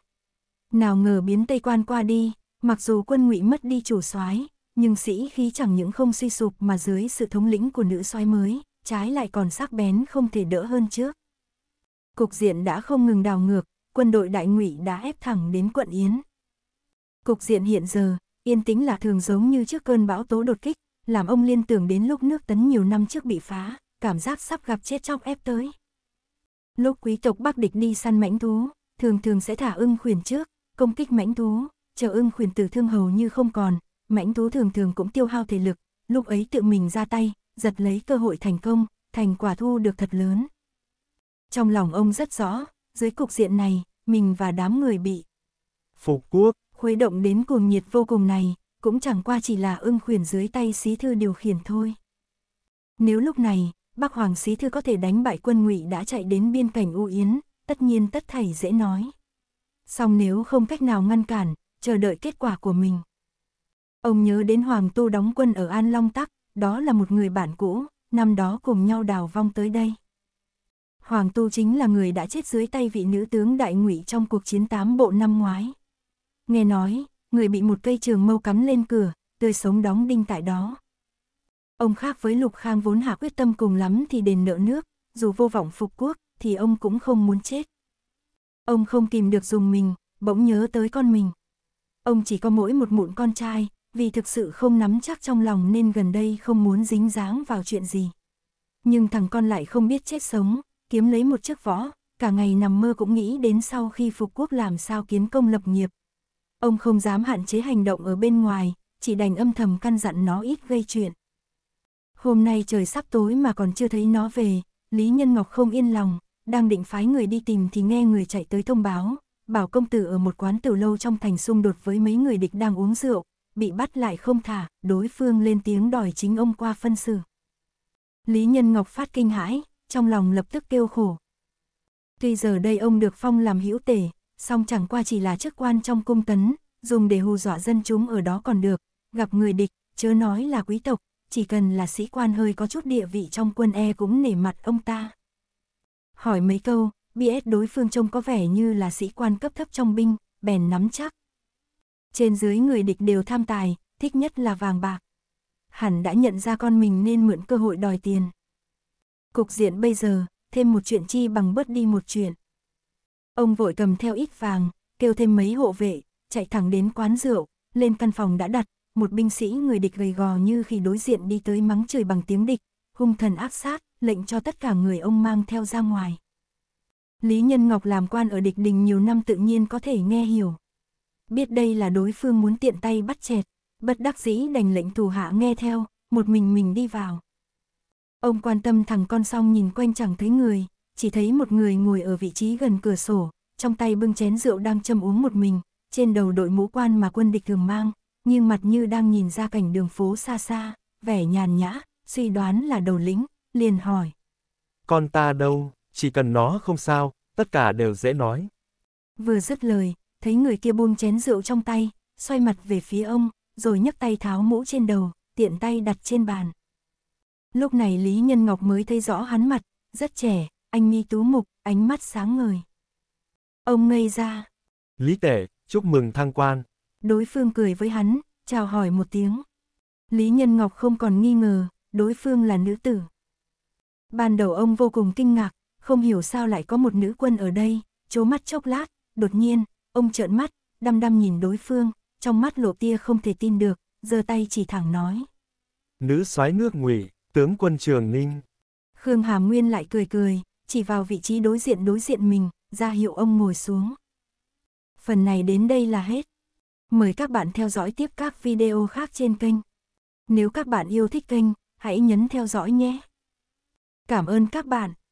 Nào ngờ biến Tây Quan qua đi, mặc dù quân ngụy mất đi chủ soái, nhưng sĩ khí chẳng những không suy sụp mà dưới sự thống lĩnh của nữ soái mới, trái lại còn sắc bén không thể đỡ hơn trước. Cục diện đã không ngừng đào ngược, quân đội đại ngụy đã ép thẳng đến quận Yến. Cục diện hiện giờ, yên tĩnh là thường giống như trước cơn bão tố đột kích, làm ông liên tưởng đến lúc nước tấn nhiều năm trước bị phá, cảm giác sắp gặp chết chóc ép tới. Lúc quý tộc Bắc địch đi săn mãnh thú, thường thường sẽ thả ưng khuyển trước, công kích mãnh thú, chờ ưng khuyển từ thương hầu như không còn, mãnh thú thường thường cũng tiêu hao thể lực, lúc ấy tự mình ra tay, giật lấy cơ hội thành công, thành quả thu được thật lớn. Trong lòng ông rất rõ, dưới cục diện này, mình và đám người bị phục quốc, khuấy động đến cuồng nhiệt vô cùng này, cũng chẳng qua chỉ là ưng khuyển dưới tay xí thư điều khiển thôi. Nếu lúc này, bác Hoàng xí thư có thể đánh bại quân ngụy đã chạy đến biên cảnh U Yến, tất nhiên tất thảy dễ nói. Song nếu không cách nào ngăn cản, chờ đợi kết quả của mình. Ông nhớ đến Hoàng Tu đóng quân ở An Long Tắc, đó là một người bạn cũ, năm đó cùng nhau đào vong tới đây. Hoàng Tu chính là người đã chết dưới tay vị nữ tướng đại ngụy trong cuộc chiến tám bộ năm ngoái. Nghe nói, người bị một cây trường mâu cắm lên cửa, tươi sống đóng đinh tại đó. Ông khác với Lục Khang vốn hạ quyết tâm cùng lắm thì đền nợ nước, dù vô vọng phục quốc, thì ông cũng không muốn chết. Ông không kìm được dùng mình, bỗng nhớ tới con mình. Ông chỉ có mỗi một mụn con trai, vì thực sự không nắm chắc trong lòng nên gần đây không muốn dính dáng vào chuyện gì. Nhưng thằng con lại không biết chết sống, kiếm lấy một chiếc võ, cả ngày nằm mơ cũng nghĩ đến sau khi phục quốc làm sao kiến công lập nghiệp, Ông không dám hạn chế hành động ở bên ngoài, chỉ đành âm thầm căn dặn nó ít gây chuyện. Hôm nay trời sắp tối mà còn chưa thấy nó về, Lý Nhân Ngọc không yên lòng, đang định phái người đi tìm thì nghe người chạy tới thông báo, bảo công tử ở một quán tiểu lâu trong thành xung đột với mấy người địch đang uống rượu, bị bắt lại không thả, đối phương lên tiếng đòi chính ông qua phân xử. Lý Nhân Ngọc phát kinh hãi, trong lòng lập tức kêu khổ. Tuy giờ đây ông được phong làm hữu tể, song chẳng qua chỉ là chức quan trong cung tấn, dùng để hù dọa dân chúng ở đó còn được, gặp người địch, chớ nói là quý tộc, chỉ cần là sĩ quan hơi có chút địa vị trong quân e cũng nể mặt ông ta. Hỏi mấy câu, biết đối phương trông có vẻ như là sĩ quan cấp thấp trong binh, bèn nắm chắc. Trên dưới người địch đều tham tài, thích nhất là vàng bạc. Hẳn đã nhận ra con mình nên mượn cơ hội đòi tiền. Cục diện bây giờ, thêm một chuyện chi bằng bớt đi một chuyện. Ông vội cầm theo ít vàng, kêu thêm mấy hộ vệ, chạy thẳng đến quán rượu, lên căn phòng đã đặt, một binh sĩ người địch gầy gò như khi đối diện đi tới mắng trời bằng tiếng địch, hung thần ác sát, lệnh cho tất cả người ông mang theo ra ngoài. Lý Nhân Ngọc làm quan ở địch đình nhiều năm tự nhiên có thể nghe hiểu. Biết đây là đối phương muốn tiện tay bắt chẹt, bất đắc dĩ đành lệnh thủ hạ nghe theo, một mình mình đi vào. Ông quan tâm thằng con xong nhìn quanh chẳng thấy người, chỉ thấy một người ngồi ở vị trí gần cửa sổ, trong tay bưng chén rượu đang châm uống một mình, trên đầu đội mũ quan mà quân địch thường mang, nhưng mặt như đang nhìn ra cảnh đường phố xa xa, vẻ nhàn nhã, suy đoán là đầu lĩnh, liền hỏi. Con ta đâu, chỉ cần nó không sao, tất cả đều dễ nói. Vừa dứt lời, thấy người kia buông chén rượu trong tay, xoay mặt về phía ông, rồi nhấc tay tháo mũ trên đầu, tiện tay đặt trên bàn. Lúc này Lý Nhân Ngọc mới thấy rõ hắn mặt, rất trẻ, anh mi tú mục, ánh mắt sáng ngời. Ông ngây ra. Lý tể, chúc mừng thăng quan. Đối phương cười với hắn, chào hỏi một tiếng. Lý Nhân Ngọc không còn nghi ngờ, đối phương là nữ tử. Ban đầu ông vô cùng kinh ngạc, không hiểu sao lại có một nữ quân ở đây, chố mắt chốc lát, đột nhiên, ông trợn mắt, đăm đăm nhìn đối phương, trong mắt lộ tia không thể tin được, giơ tay chỉ thẳng nói. Nữ soái nước ngụy, tướng quân trường ninh. Khương Hà Nguyên lại cười cười, chỉ vào vị trí đối diện đối diện mình, ra hiệu ông ngồi xuống. Phần này đến đây là hết. Mời các bạn theo dõi tiếp các video khác trên kênh. Nếu các bạn yêu thích kênh, hãy nhấn theo dõi nhé. Cảm ơn các bạn.